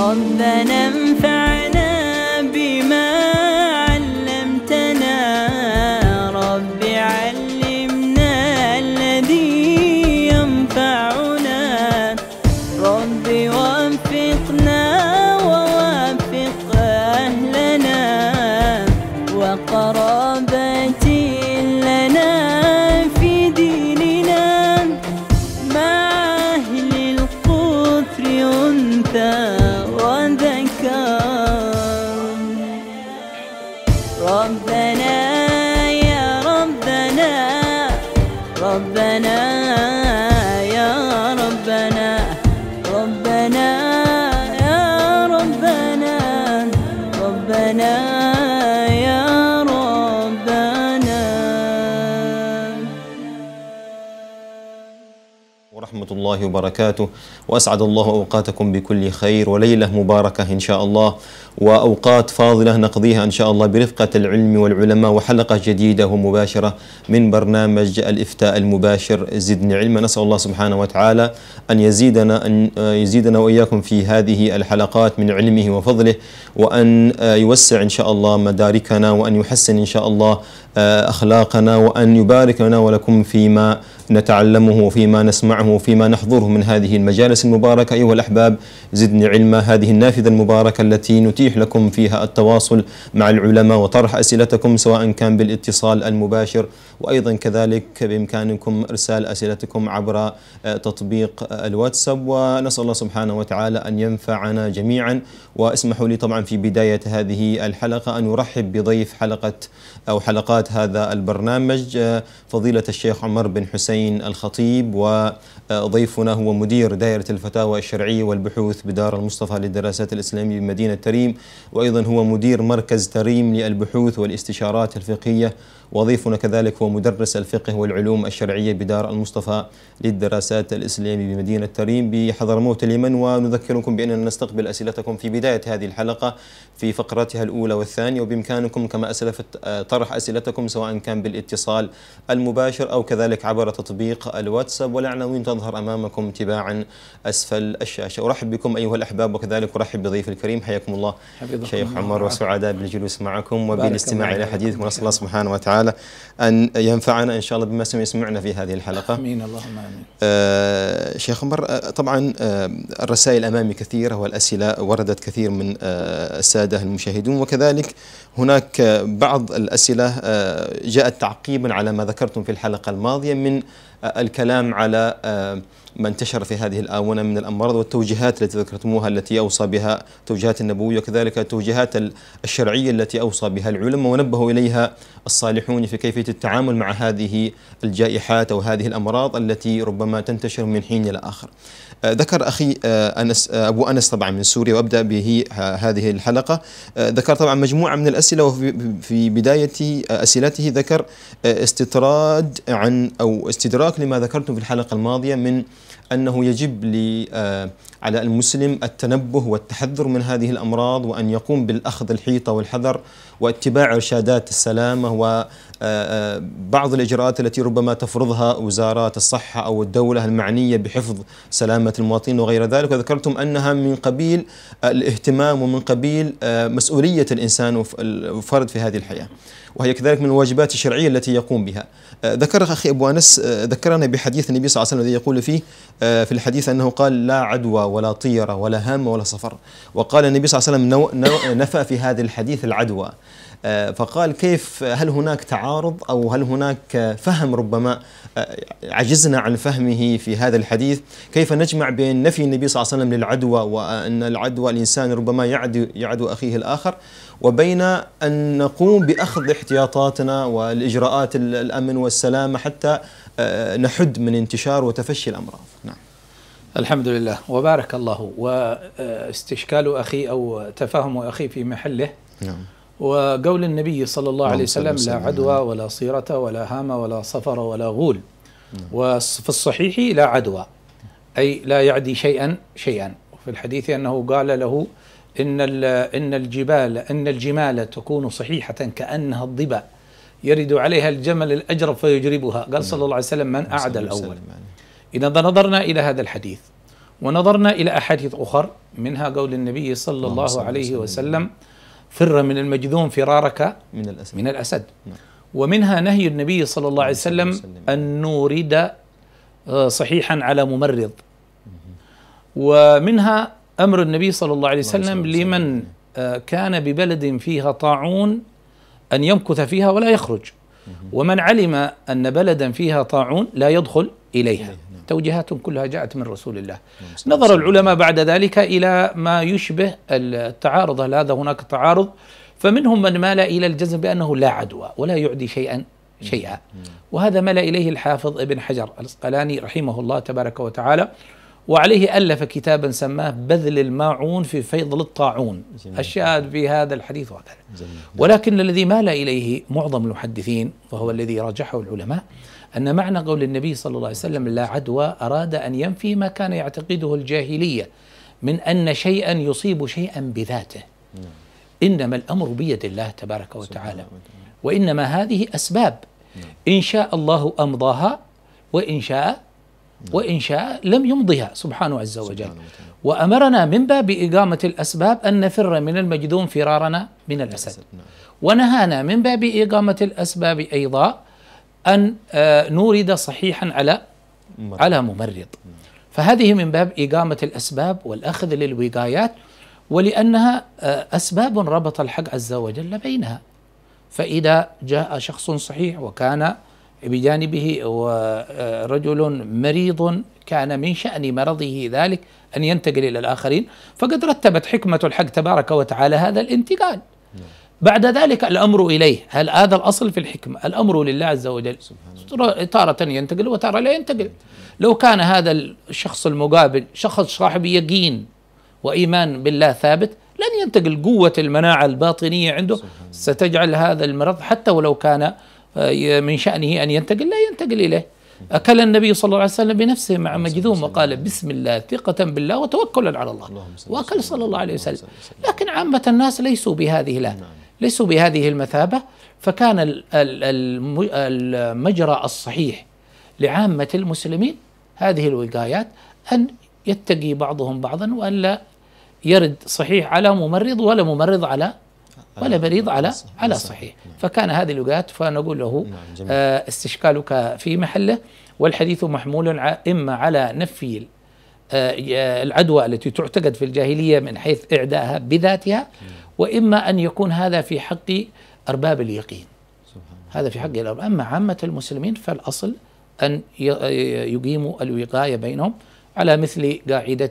Love and Empire. وبركاته وأسعد الله أوقاتكم بكل خير وليلة مباركة إن شاء الله وأوقات فاضلة نقضيها إن شاء الله برفقة العلم والعلماء وحلقة جديدة ومباشرة من برنامج الإفتاء المباشر زدني علما نسأل الله سبحانه وتعالى أن يزيدنا أن يزيدنا وإياكم في هذه الحلقات من علمه وفضله وأن يوسع إن شاء الله مداركنا وأن يحسن إن شاء الله آه، أخلاقنا وأن يبارك لنا ولكم فيما نتعلمه وفيما نسمعه وفيما نحضره من هذه المجالس المباركة أيها الأحباب زدني علما هذه النافذة المباركة التي نتيح يتيح لكم فيها التواصل مع العلماء وطرح أسئلتكم سواء كان بالاتصال المباشر وأيضا كذلك بإمكانكم إرسال أسئلتكم عبر آه، تطبيق الواتساب ونسأل الله سبحانه وتعالى أن ينفعنا جميعا واسمحوا لي طبعا في بداية هذه الحلقة أن أرحب بضيف حلقة أو حلقات هذا البرنامج آه، فضيلة الشيخ عمر بن حسين الخطيب وضيفنا آه، هو مدير دائرة الفتاوى الشرعية والبحوث بدار المصطفى للدراسات الإسلامية بمدينة تريم وأيضا هو مدير مركز تريم للبحوث والاستشارات الفقهية وضيفنا كذلك هو مدرس الفقه والعلوم الشرعية بدار المصطفى للدراسات الإسلامية بمدينة تريم بحضرموت اليمن ونذكركم بأننا نستقبل أسئلتكم في بداية هذه الحلقة في فقراتها الأولى والثانية وبإمكانكم كما أسلفت طرح أسئلتكم سواء كان بالاتصال المباشر أو كذلك عبر تطبيق الواتساب والعناوين تظهر أمامكم تباعا أسفل الشاشة أرحب بكم أيها الأحباب وكذلك أرحب بضيف الكريم حياكم الله شيخ عمر وسعداء بالجلوس معكم وبالاستماع إلى حديثكم ونسأل الله سبحانه وتعالى وتعالى أن ينفعنا إن شاء الله بما سمعنا في هذه الحلقة آمين اللهم آمين آه شيخ عمر آه، طبعا آه الرسائل أمامي كثيرة والأسئلة وردت كثير من آه السادة المشاهدون وكذلك هناك بعض الأسئلة آه جاءت تعقيبا على ما ذكرتم في الحلقة الماضية من الكلام على آه، ما انتشر في هذه الآونة من الأمراض والتوجيهات التي ذكرتموها التي أوصى بها توجيهات النبوية وكذلك التوجيهات الشرعية التي أوصى بها العلماء ونبهوا إليها الصالحون في كيفية التعامل مع هذه الجائحات أو هذه الأمراض التي ربما تنتشر من حين إلى آخر آه، ذكر أخي آه، أنس آه، أبو أنس طبعا من سوريا وأبدأ به هذه الحلقة ذكر طبعا مجموعة من الأسئلة وفي بداية أسئلته ذكر استطراد عن أو استدراك لما ذكرتم في الحلقة الماضية من أنه يجب على المسلم التنبه والتحذر من هذه الأمراض وأن يقوم بالأخذ الحيطة والحذر واتباع إرشادات السلامة و بعض الإجراءات التي ربما تفرضها وزارات الصحة أو الدولة المعنية بحفظ سلامة المواطنين وغير ذلك وذكرتم أنها من قبيل الاهتمام ومن قبيل آه، مسؤولية الإنسان والفرد في هذه الحياة وهي كذلك من الواجبات الشرعية التي يقوم بها آه، ذكر أخي أبو أنس آه، ذكرنا بحديث النبي صلى الله عليه وسلم الذي يقول فيه في الحديث أنه قال لا عدوى ولا طيرة ولا هام ولا صفر وقال النبي صلى الله عليه وسلم نفى في هذا الحديث العدوى آه، فقال كيف هل هناك تعارض أو هل هناك فهم ربما آه، عجزنا عن فهمه في هذا الحديث كيف نجمع بين نفي النبي صلى الله عليه وسلم للعدوى وأن العدوى الإنسان ربما يعدو, يعدو أخيه الآخر وبين أن نقوم بأخذ احتياطاتنا والإجراءات الأمن والسلامة حتى آه، نحد من انتشار وتفشي الأمراض نعم الحمد لله وبارك الله واستشكال أخي أو تفهم أخي في محله نعم وقول النبي صلى الله عليه وسلم لا عدوى ولا صيرة ولا هامة ولا صفر ولا غول نعم. وفي الصحيح لا عدوى أي لا يعدي شيئا شيئا في الحديث أنه قال له إن إن الجبال إن الجمال تكون صحيحة كأنها الضبا يرد عليها الجمل الأجرب فيجربها قال صلى الله عليه وسلم من أعدى الأول إذا نظرنا إلى هذا الحديث ونظرنا إلى أحاديث أخر منها قول النبي صلى الله عليه وسلم فر من المجذوم فرارك من الأسد, من الأسد نعم. ومنها نهي النبي صلى الله عليه وسلم أن نورد آه، صحيحا على ممرض ومنها أمر النبي صلى الله عليه وسلم لمن آه، كان ببلد فيها طاعون أن يمكث فيها ولا يخرج ومن علم أن بلدا فيها طاعون لا يدخل إليها توجيهات كلها جاءت من رسول الله نظر العلماء بعد ذلك إلى ما يشبه التعارض هل هذا هناك تعارض فمنهم من مال إلى الجزم بأنه لا عدوى ولا يعدي شيئا شيئا وهذا مال إليه الحافظ ابن حجر الأسقلاني رحمه الله تبارك وتعالى وعليه ألف كتابا سماه بذل الماعون في فيض الطاعون الشاهد في هذا الحديث وهكذا ولكن الذي مال إليه معظم المحدثين وهو الذي راجحه العلماء أن معنى قول النبي صلى الله عليه وسلم لا عدوى أراد أن ينفي ما كان يعتقده الجاهلية من أن شيئا يصيب شيئا بذاته نعم. إنما الأمر بيد الله تبارك وتعالى وإنما هذه أسباب نعم. إن شاء الله أمضاها وإن شاء نعم. وإن شاء لم يمضها سبحانه عز وجل وأمرنا من باب إقامة الأسباب أن نفر من المجذوم فرارنا من الأسد ونهانا من باب إقامة الأسباب أيضا أن آه، نورد صحيحا على ممرض. على ممرض فهذه من باب إقامة الأسباب والأخذ للوقايات ولأنها آه، أسباب ربط الحق عز وجل بينها فإذا جاء شخص صحيح وكان بجانبه آه، رجل مريض كان من شأن مرضه ذلك أن ينتقل إلى الآخرين فقد رتبت حكمة الحق تبارك وتعالى هذا الانتقال نعم. بعد ذلك الأمر إليه هل هذا الأصل في الحكمة الأمر لله عز وجل تارة ينتقل وتارة لا ينتقل لو كان هذا الشخص المقابل شخص صاحب يقين وإيمان بالله ثابت لن ينتقل قوة المناعة الباطنية عنده ستجعل هذا المرض حتى ولو كان آه، من شأنه أن ينتقل لا ينتقل إليه أكل النبي صلى الله عليه وسلم بنفسه مع مجذوم وقال بسم الله ثقة بالله وتوكلا على الله وأكل صلى الله عليه وسلم لكن عامة الناس ليسوا بهذه لا ليسوا بهذه المثابة فكان المجرى الصحيح لعامة المسلمين هذه الوقايات أن يتقي بعضهم بعضا وألا يرد صحيح على ممرض ولا ممرض على ولا مريض آه، على على صحيح نعم. فكان هذه الوقايات فنقول له نعم، آه، استشكالك في محله والحديث محمول إما على نفي آه، العدوى التي تعتقد في الجاهلية من حيث إعدائها بذاتها نعم. وإما أن يكون هذا في حق أرباب اليقين هذا في حق الأرباب أما عامة المسلمين فالأصل أن يقيموا الوقاية بينهم على مثل قاعدة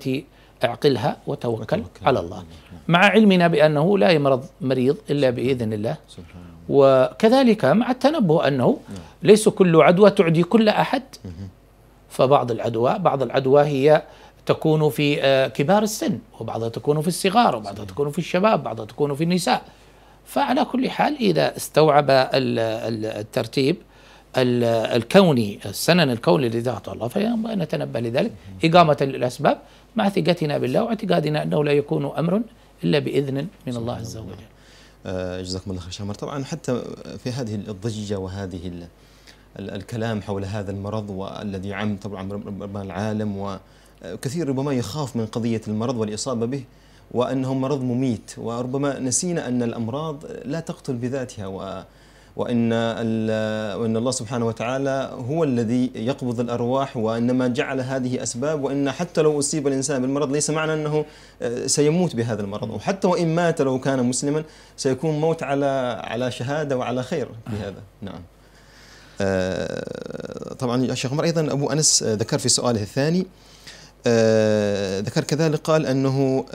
اعقلها وتوكل, وتوكل على الله مع علمنا بأنه لا يمرض مريض إلا بإذن الله وكذلك مع التنبه أنه نعم. ليس كل عدوى تعدي كل أحد فبعض العدوى بعض العدوى هي تكون في آه، كبار السن وبعضها تكون في الصغار وبعضها تكون في الشباب وبعضها تكون في النساء فعلى كل حال إذا استوعب الترتيب الكوني السنن الكوني الذي ذاته الله فينبغي أن نتنبه لذلك إقامة للأسباب مع ثقتنا بالله واعتقادنا أنه لا يكون أمر إلا بإذن من الله عز وجل آه، جزاكم الله خير شامر طبعا حتى في هذه الضجة وهذه الكلام حول هذا المرض والذي عم طبعا ربما العالم كثير ربما يخاف من قضية المرض والإصابة به وأنه مرض مميت وربما نسينا أن الأمراض لا تقتل بذاتها و وان وان الله سبحانه وتعالى هو الذي يقبض الارواح وانما جعل هذه اسباب وان حتى لو اصيب الانسان بالمرض ليس معنى انه آه، سيموت بهذا المرض وحتى وان مات لو كان مسلما سيكون موت على على شهاده وعلى خير بهذا آه. نعم آه، طبعا الشيخ عمر ايضا ابو انس ذكر في سؤاله الثاني آه، ذكر كذلك قال أنه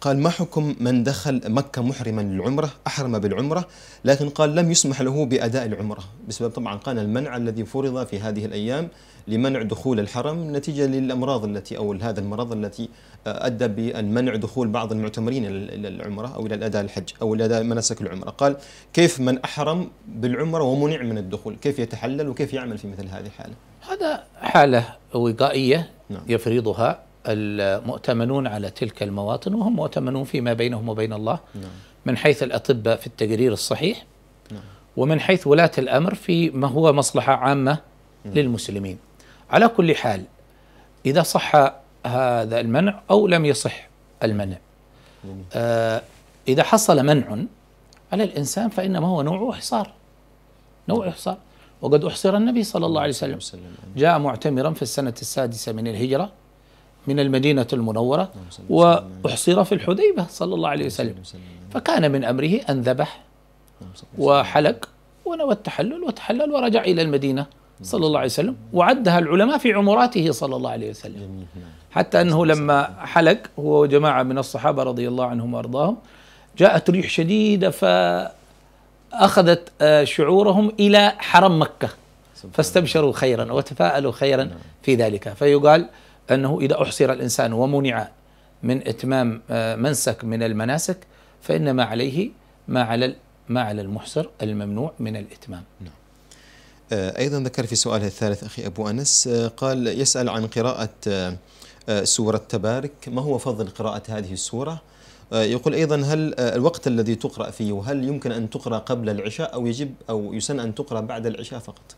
قال ما حكم من دخل مكة محرما للعمرة أحرم بالعمرة لكن قال لم يسمح له بأداء العمرة بسبب طبعا قال المنع الذي فرض في هذه الأيام لمنع دخول الحرم نتيجة للأمراض التي أو هذا المرض التي آه، أدى بالمنع دخول بعض المعتمرين إلى العمرة أو إلى الأداء الحج أو إلى أداء مناسك العمرة قال كيف من أحرم بالعمرة ومنع من الدخول كيف يتحلل وكيف يعمل في مثل هذه الحالة هذا حالة وقائية نعم. يفرضها المؤتمنون على تلك المواطن وهم مؤتمنون فيما بينهم وبين الله نعم. من حيث الأطباء في التقرير الصحيح نعم. ومن حيث ولاة الأمر في ما هو مصلحة عامة نعم. للمسلمين على كل حال إذا صح هذا المنع أو لم يصح المنع آه إذا حصل منع على الإنسان فإنما هو نوع إحصار نوع نعم. إحصار وقد أحصر النبي صلى الله عليه وسلم جاء معتمرا في السنة السادسة من الهجرة من المدينة المنورة وأحصر في الحديبة صلى الله عليه وسلم فكان من أمره أن ذبح وحلق ونوى التحلل وتحلل ورجع إلى المدينة صلى الله عليه وسلم وعدها العلماء في عمراته صلى الله عليه وسلم حتى أنه لما حلق هو وجماعة من الصحابة رضي الله عنهم وأرضاهم جاءت ريح شديدة ف أخذت آه، شعورهم إلى حرم مكة فاستبشروا خيرا وتفاءلوا خيرا في ذلك فيقال أنه إذا أحصر الإنسان ومنع من إتمام آه، منسك من المناسك فإنما عليه ما على ما على المحصر الممنوع من الإتمام نعم. آه، أيضا ذكر في سؤاله الثالث أخي أبو أنس قال يسأل عن قراءة سورة تبارك ما هو فضل قراءة هذه السورة آه، يقول أيضا هل آه، الوقت الذي تقرأ فيه وهل يمكن أن تقرأ قبل العشاء أو يجب أو يسن أن تقرأ بعد العشاء فقط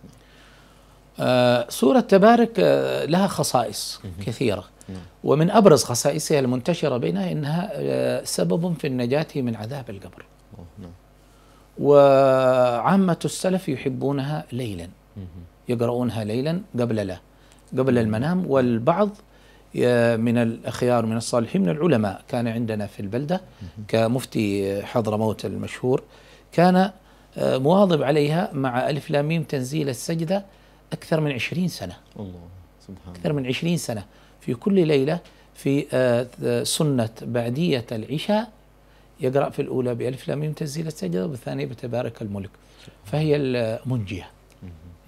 آه، سورة تبارك لها خصائص كثيرة نعم. ومن أبرز خصائصها المنتشرة بينها أنها سبب في النجاة من عذاب القبر نعم. وعامة السلف يحبونها ليلا يقرؤونها ليلا قبل لا قبل المنام والبعض من الأخيار من الصالحين من العلماء كان عندنا في البلدة كمفتي حضرموت المشهور كان آه، مواظب عليها مع ألف لاميم تنزيل السجدة أكثر من عشرين سنة الله سبحان أكثر من عشرين سنة في كل ليلة في آه، سنة بعدية العشاء يقرأ في الأولى بألف لاميم تنزيل السجدة وبالثانية بتبارك الملك فهي المنجية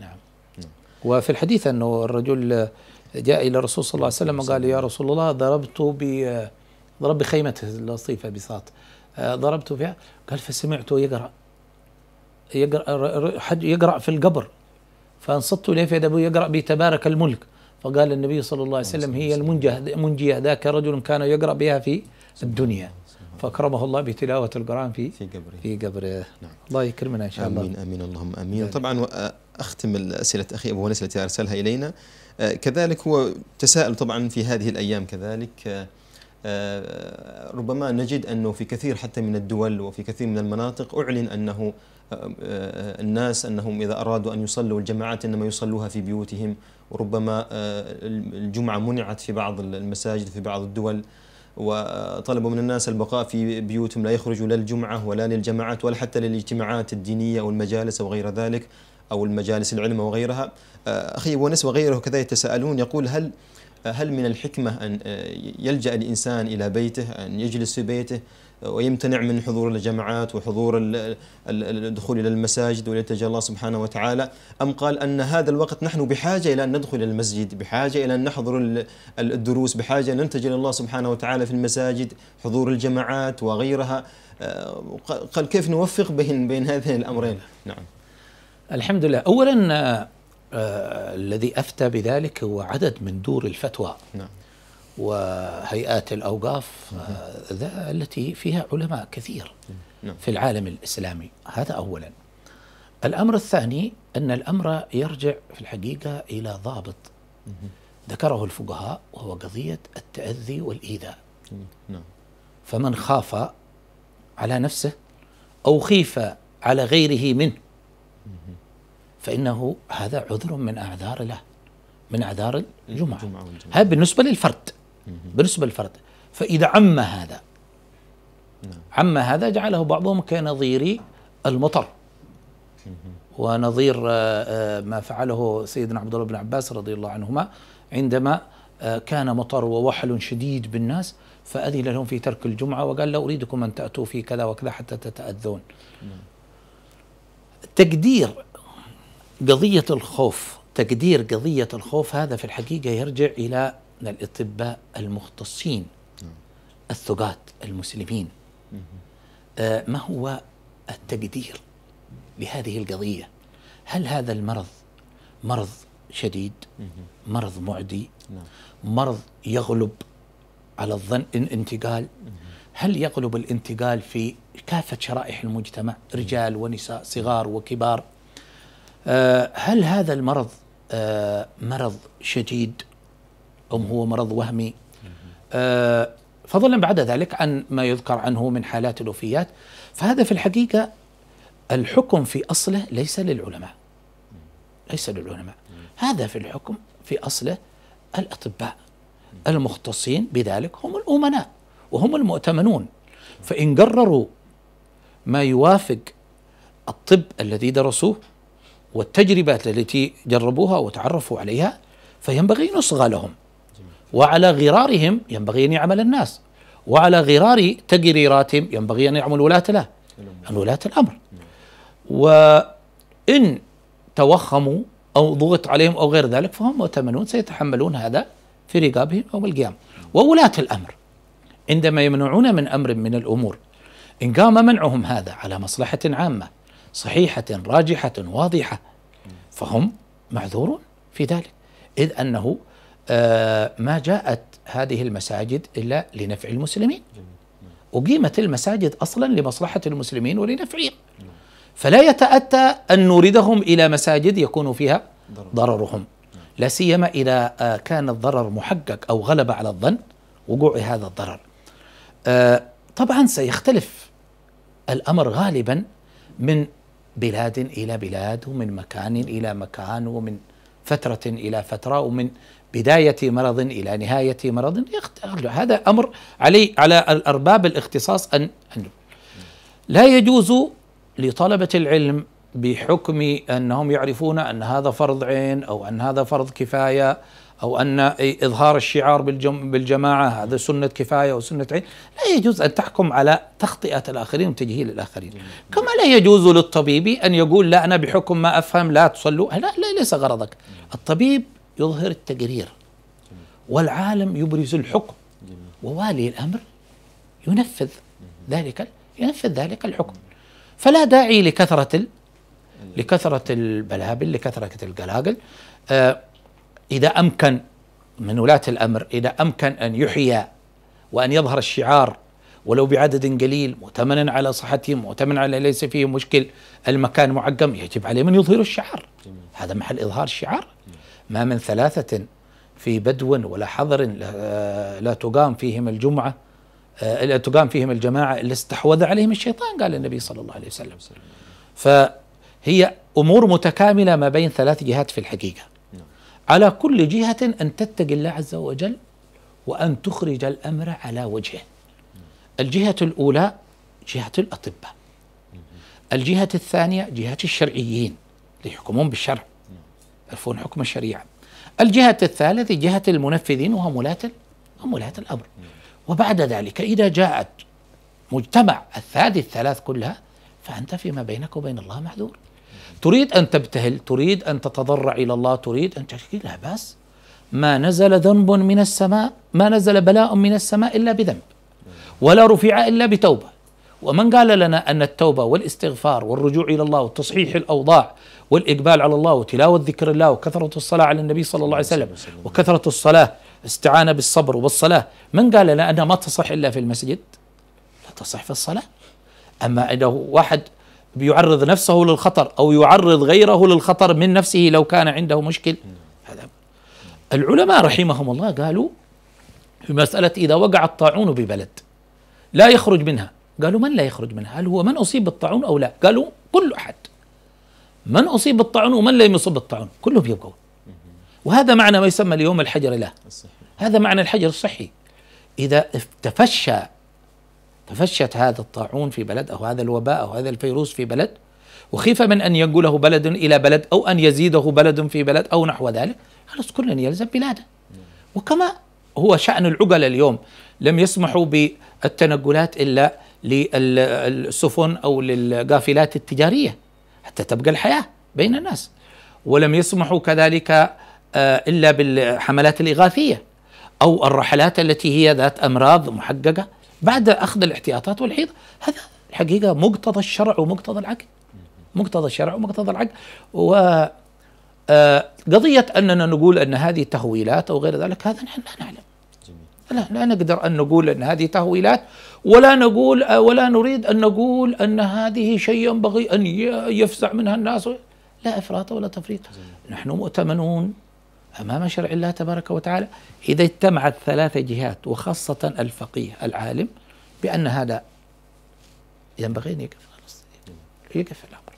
نعم. نعم وفي الحديث أنه الرجل جاء إلى الرسول صلى الله عليه وسلم وقال يا رسول الله ضربت ب ضرب بخيمته اللطيفة بساط آه، ضربت فيها قال فسمعته يقرأ يقرأ يقرأ في القبر فانصت إليه فإذا أبوه يقرأ بتبارك الملك فقال النبي صلى الله عليه وسلم هي المنجة منجية ذاك رجل كان يقرأ بها في الدنيا فأكرمه الله بتلاوة القرآن في في قبره في قبره نعم. الله يكرمنا إن شاء الله آمين آمين اللهم آمين طبعا آه، أختم أسئلة أخي أبو ونس التي أرسلها إلينا آه، كذلك هو تساءل طبعا في هذه الأيام كذلك آه، آه، ربما نجد أنه في كثير حتى من الدول وفي كثير من المناطق أعلن أنه الناس أنهم إذا أرادوا أن يصلوا الجماعات إنما يصلوها في بيوتهم وربما الجمعة منعت في بعض المساجد في بعض الدول وطلبوا من الناس البقاء في بيوتهم لا يخرجوا لا الجمعة ولا للجماعات ولا حتى للاجتماعات الدينية أو المجالس أو غير ذلك أو المجالس العلمى وغيرها آه، أخي ونس وغيره كذا يتساءلون يقول هل آه، هل من الحكمة أن آه، يلجأ الإنسان إلى بيته أن يجلس في بيته ويمتنع من حضور الجماعات وحضور الدخول إلى المساجد وليتجلى الله سبحانه وتعالى أم قال أن هذا الوقت نحن بحاجة إلى أن ندخل المسجد بحاجة إلى أن نحضر الدروس بحاجة أن نلتجئ الله سبحانه وتعالى في المساجد حضور الجماعات وغيرها قال كيف نوفق بين بين هذين الأمرين نعم الحمد لله أولا آه،, آه الذي أفتى بذلك هو عدد من دور الفتوى نعم. وهيئات الأوقاف آه ذا التي فيها علماء كثير نعم. في العالم الإسلامي هذا أولا الأمر الثاني أن الأمر يرجع في الحقيقة إلى ضابط ذكره الفقهاء وهو قضية التأذي والإيذاء نعم. فمن خاف على نفسه أو خيف على غيره منه فإنه هذا عذر من أعذار له من أعذار إيه، الجمعة, الجمعة هذا بالنسبة للفرد بالنسبة للفرد فإذا عم هذا نعم. عم هذا جعله بعضهم كنظير المطر ونظير آه، آه، ما فعله سيدنا عبد الله بن عباس رضي الله عنهما عندما آه، كان مطر ووحل شديد بالناس فأذن لهم في ترك الجمعة وقال لا أريدكم أن تأتوا في كذا وكذا حتى تتأذون نعم. تقدير قضية الخوف تقدير قضية الخوف هذا في الحقيقة يرجع إلى الأطباء المختصين الثقات المسلمين آه ما هو التقدير لهذه القضية هل هذا المرض مرض شديد مرض معدي مرض يغلب على الظن انتقال هل يغلب الانتقال في كافة شرائح المجتمع رجال ونساء صغار وكبار آه، هل هذا المرض آه، مرض شديد أم هو مرض وهمي آه، فضلا بعد ذلك عن ما يذكر عنه من حالات الوفيات فهذا في الحقيقة الحكم في أصله ليس للعلماء ليس للعلماء هذا في الحكم في أصله الأطباء المختصين بذلك هم الأمناء وهم المؤتمنون فإن قرروا ما يوافق الطب الذي درسوه والتجربات التي جربوها وتعرفوا عليها فينبغي نصغى لهم وعلى غرارهم ينبغي أن يعمل الناس وعلى غرار تقريراتهم ينبغي أن يعمل ولاة له ولاة الأمر وإن توخموا أو ضغط عليهم أو غير ذلك فهم مؤتمنون سيتحملون هذا في رقابهم يوم القيامة وولاة الأمر عندما يمنعون من أمر من الأمور إن قام منعهم هذا على مصلحة عامة صحيحة راجحة واضحة فهم معذورون في ذلك إذ أنه آه، ما جاءت هذه المساجد إلا لنفع المسلمين أقيمت المساجد أصلا لمصلحة المسلمين ولنفعهم فلا يتأتى أن نوردهم إلى مساجد يكون فيها ضررهم لا سيما إذا آه، كان الضرر محقق أو غلب على الظن وقوع هذا الضرر آه، طبعا سيختلف الأمر غالبا من بلاد إلى بلاد ومن مكان إلى مكان ومن فترة إلى فترة ومن بداية مرض إلى نهاية مرض هذا أمر علي على الأرباب الاختصاص أن, أن لا يجوز لطلبة العلم بحكم أنهم يعرفون أن هذا فرض عين أو أن هذا فرض كفاية أو أن إظهار الشعار بالجم بالجماعة هذا سنة كفاية وسنة عين لا يجوز أن تحكم على تخطئة الآخرين وتجهيل الآخرين كما لا يجوز للطبيب أن يقول لا أنا بحكم ما أفهم لا تصلوا لا, لا ليس غرضك الطبيب يظهر التقرير والعالم يبرز الحكم ووالي الأمر ينفذ ذلك ينفذ ذلك الحكم فلا داعي لكثرة لكثرة البلابل لكثرة القلاقل آه إذا أمكن من ولاة الأمر إذا أمكن أن يحيى وأن يظهر الشعار ولو بعدد قليل مؤتمنا على صحتهم مؤتمنا على ليس فيه مشكل المكان معقم يجب عليهم أن يظهروا الشعار هذا محل إظهار الشعار ما من ثلاثة في بدو ولا حضر لا تقام فيهم الجمعة آه، لا تقام فيهم الجماعة إلا استحوذ عليهم الشيطان قال النبي صلى الله عليه وسلم فهي أمور متكاملة ما بين ثلاث جهات في الحقيقة على كل جهة أن تتقي الله عز وجل وأن تخرج الأمر على وجهه الجهة الأولى جهة الأطباء الجهة الثانية جهة الشرعيين اللي يحكمون بالشرع يعرفون حكم الشريعة الجهة الثالثة جهة المنفذين وهم ولاة هم ولاة الأمر وبعد ذلك إذا جاءت مجتمع الثالث الثلاث كلها فأنت فيما بينك وبين الله محذور تريد أن تبتهل تريد أن تتضرع إلى الله تريد أن تشكي لا بأس ما نزل ذنب من السماء ما نزل بلاء من السماء إلا بذنب ولا رفع إلا بتوبة ومن قال لنا أن التوبة والاستغفار والرجوع إلى الله وتصحيح الأوضاع والإقبال على الله وتلاوة ذكر الله وكثرة الصلاة على النبي صلى الله عليه وسلم وكثرة الصلاة استعانة بالصبر وبالصلاة من قال لنا أنها ما تصح إلا في المسجد لا تصح في الصلاة أما إذا واحد بيعرض نفسه للخطر أو يعرض غيره للخطر من نفسه لو كان عنده مشكل هذا العلماء رحمهم الله قالوا في مسألة إذا وقع الطاعون ببلد لا يخرج منها قالوا من لا يخرج منها هل هو من أصيب بالطاعون أو لا قالوا كل أحد من أصيب بالطاعون ومن لم يصب بالطاعون كلهم يبقون وهذا معنى ما يسمى اليوم الحجر له هذا معنى الحجر الصحي إذا تفشى تفشت هذا الطاعون في بلد أو هذا الوباء أو هذا الفيروس في بلد وخيف من أن ينقله بلد إلى بلد أو أن يزيده بلد في بلد أو نحو ذلك خلص كل يلزم بلاده وكما هو شأن العقل اليوم لم يسمحوا بالتنقلات إلا للسفن أو للقافلات التجارية حتى تبقى الحياة بين الناس ولم يسمحوا كذلك آه، إلا بالحملات الإغاثية أو الرحلات التي هي ذات أمراض محققة بعد اخذ الاحتياطات والحيض هذا الحقيقه مقتضى الشرع ومقتضى العقل مقتضى الشرع ومقتضى العقل و آه، قضية أننا نقول أن هذه تهويلات أو غير ذلك هذا نحن لا نعلم لا لا نقدر أن نقول أن هذه تهويلات ولا نقول آه، ولا نريد أن نقول أن هذه شيء ينبغي أن يفزع منها الناس لا إفراط ولا تفريط نحن مؤتمنون أمام شرع الله تبارك وتعالى إذا اجتمعت ثلاث جهات وخاصة الفقيه العالم بأن هذا ينبغي أن يقف خلاص يقف الأمر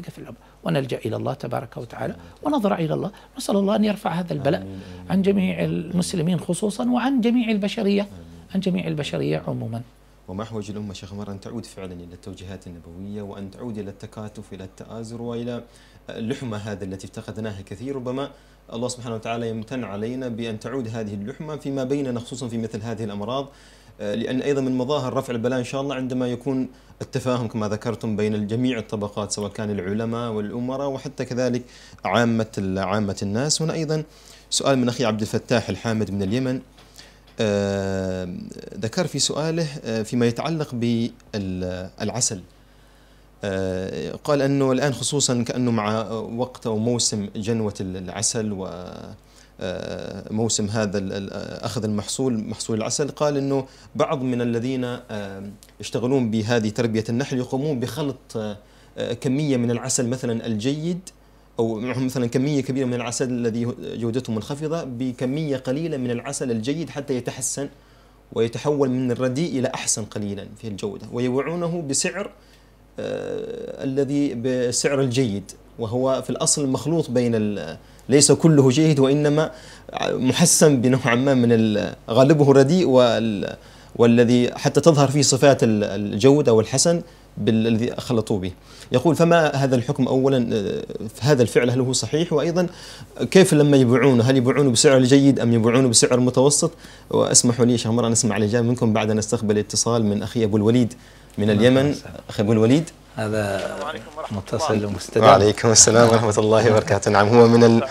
يقف الأمر ونلجأ إلى الله تبارك وتعالى ونضرع إلى الله نسأل الله أن يرفع هذا البلاء عن جميع المسلمين خصوصا وعن جميع البشرية عن جميع البشرية عموما وما أحوج الأمة شيخ عمر أن تعود فعلا إلى التوجيهات النبوية وأن تعود إلى التكاتف إلى التآزر وإلى اللحمة هذا التي افتقدناها كثير ربما الله سبحانه وتعالى يمتن علينا بأن تعود هذه اللحمة فيما بيننا خصوصا في مثل هذه الأمراض آه، لأن أيضا من مظاهر رفع البلاء إن شاء الله عندما يكون التفاهم كما ذكرتم بين جميع الطبقات سواء كان العلماء والأمراء وحتى كذلك عامة عامة الناس هنا أيضا سؤال من أخي عبد الفتاح الحامد من اليمن آه، ذكر في سؤاله آه، فيما يتعلق بالعسل آه، قال أنه الآن خصوصا كأنه مع وقت أو موسم جنوة العسل و آه، موسم هذا اخذ المحصول محصول العسل قال انه بعض من الذين آه، يشتغلون بهذه تربيه النحل يقومون بخلط كميه من العسل مثلا الجيد او معهم مثلا كميه كبيره من العسل الذي جودته منخفضه بكميه قليله من العسل الجيد حتى يتحسن ويتحول من الرديء الى احسن قليلا في الجوده ويبيعونه بسعر آه، الذي بسعر الجيد وهو في الأصل مخلوط بين ليس كله جيد وإنما محسن بنوع ما من غالبه رديء والذي حتى تظهر فيه صفات الجودة والحسن بالذي خلطوا به يقول فما هذا الحكم أولا آه، هذا الفعل هل هو صحيح وأيضا كيف لما يبيعونه هل يبيعونه بسعر جيد أم يبيعونه بسعر متوسط وأسمحوا لي شهمر أن أسمع الإجابة منكم بعد أن أستقبل اتصال من أخي أبو الوليد من اليمن أخي أبو الوليد هذا متصل مستدام وعليكم السلام ورحمة الله وبركاته نعم هو من ال...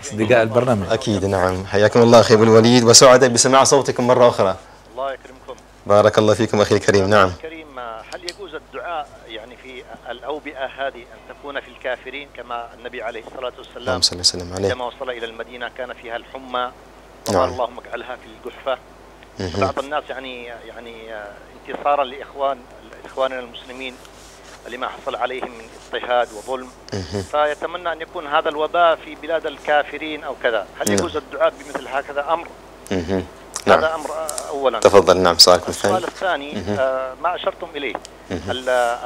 أصدقاء البرنامج أكيد نعم حياكم الله أخي أبو الوليد وسعد بسماع صوتكم مرة أخرى الله يكرمكم بارك الله فيكم أخي الكريم نعم الكريم هل يجوز الدعاء يعني في الأوبئة هذه أن تكون في الكافرين كما النبي عليه الصلاة والسلام صلى وسلم عليه لما وصل إلى المدينة كان فيها الحمى نعم اللهم اجعلها في الجحفة بعض الناس يعني يعني انتصارا لاخوان اخواننا المسلمين لما حصل عليهم من اضطهاد وظلم فيتمنى ان يكون هذا الوباء في بلاد الكافرين او كذا هل يجوز نعم. الدعاء بمثل هكذا امر نعم. هذا امر آه، اولا تفضل نعم سؤالك الثاني السؤال الثاني آه، ما اشرتم اليه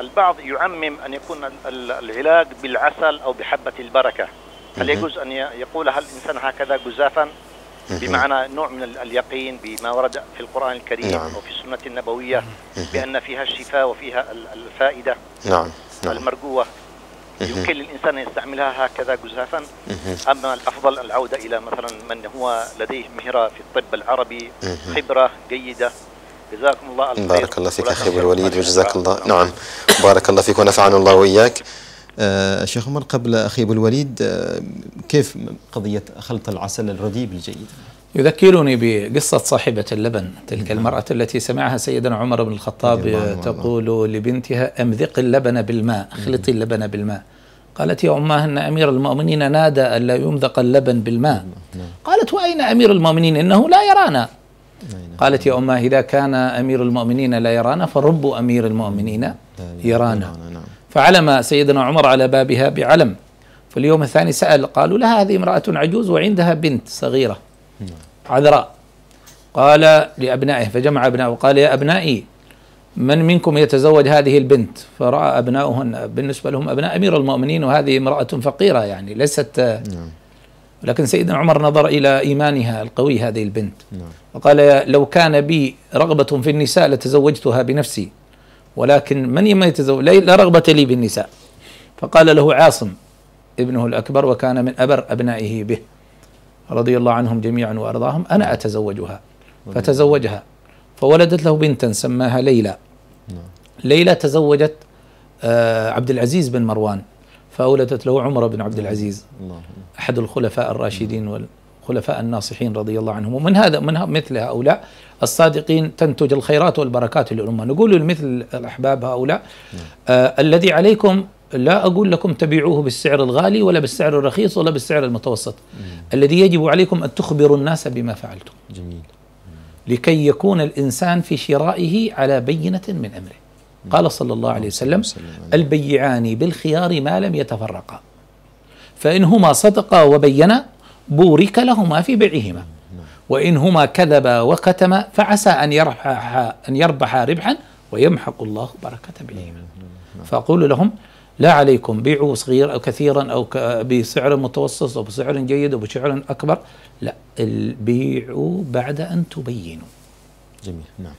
البعض يعمم ان يكون العلاج بالعسل او بحبه البركه هل يجوز ان يقولها الانسان هكذا جزافا بمعنى نوع من اليقين بما ورد في القرآن الكريم نعم. وفي السنة النبوية بأن فيها الشفاء وفيها الفائدة نعم. نعم. المرجوة يمكن للإنسان أن يستعملها هكذا جزافا أما الأفضل العودة إلى مثلا من هو لديه مهرة في الطب العربي خبرة جيدة جزاكم الله الخير بارك الله فيك أخي الوليد وجزاك الله نعم بارك الله فيك ونفعنا الله وإياك آه، الشيخ عمر قبل أخي أبو الوليد آه، كيف قضية خلط العسل الرديب الجيد؟ يذكرني بقصة صاحبة اللبن تلك نعم. المرأة التي سمعها سيدنا عمر بن الخطاب تقول لبنتها أمذق اللبن بالماء اخلطي اللبن بالماء قالت يا أماه أن أمير المؤمنين نادى ألا يمذق اللبن بالماء نعم. قالت وأين أمير المؤمنين إنه لا يرانا قالت يا أماه إذا كان أمير المؤمنين لا يرانا فرب أمير المؤمنين يرانا فعلم سيدنا عمر على بابها بعلم في اليوم الثاني سأل قالوا لها هذه امرأة عجوز وعندها بنت صغيرة عذراء قال لأبنائه فجمع أبنائه وقال يا أبنائي من منكم يتزوج هذه البنت فرأى أبناؤهن بالنسبة لهم أبناء أمير المؤمنين وهذه امرأة فقيرة يعني ليست ولكن نعم. سيدنا عمر نظر إلى إيمانها القوي هذه البنت نعم. وقال لو كان بي رغبة في النساء لتزوجتها بنفسي ولكن من ما يتزوج لا رغبة لي بالنساء فقال له عاصم ابنه الأكبر وكان من أبر أبنائه به رضي الله عنهم جميعا وأرضاهم أنا أتزوجها فتزوجها فولدت له بنتا سماها ليلى نعم. ليلى تزوجت آه، عبد العزيز بن مروان فأولدت له عمر بن عبد نعم. العزيز نعم. أحد الخلفاء الراشدين خلفاء الناصحين رضي الله عنهم ومن هذا من مثل هؤلاء الصادقين تنتج الخيرات والبركات للأمة نقول لمثل الأحباب هؤلاء نعم. آه الذي عليكم لا أقول لكم تبيعوه بالسعر الغالي ولا بالسعر الرخيص ولا بالسعر المتوسط مم. نعم. الذي يجب عليكم أن تخبروا الناس بما فعلتم جميل مم. لكي يكون الإنسان في شرائه على بينة من أمره مم. نعم. قال صلى الله عليه وسلم البيعان بالخيار ما لم يتفرقا فإنهما صدقا وبينا بورك لهما في بيعهما وإنهما كذبا وكتما فعسى أن يربح أن يربح ربحا ويمحق الله بركة بيعهما فأقول لهم لا عليكم بيعوا صغيرا أو كثيرا أو بسعر متوسط أو بسعر جيد أو بسعر أكبر لا بيعوا بعد أن تبينوا جميل نعم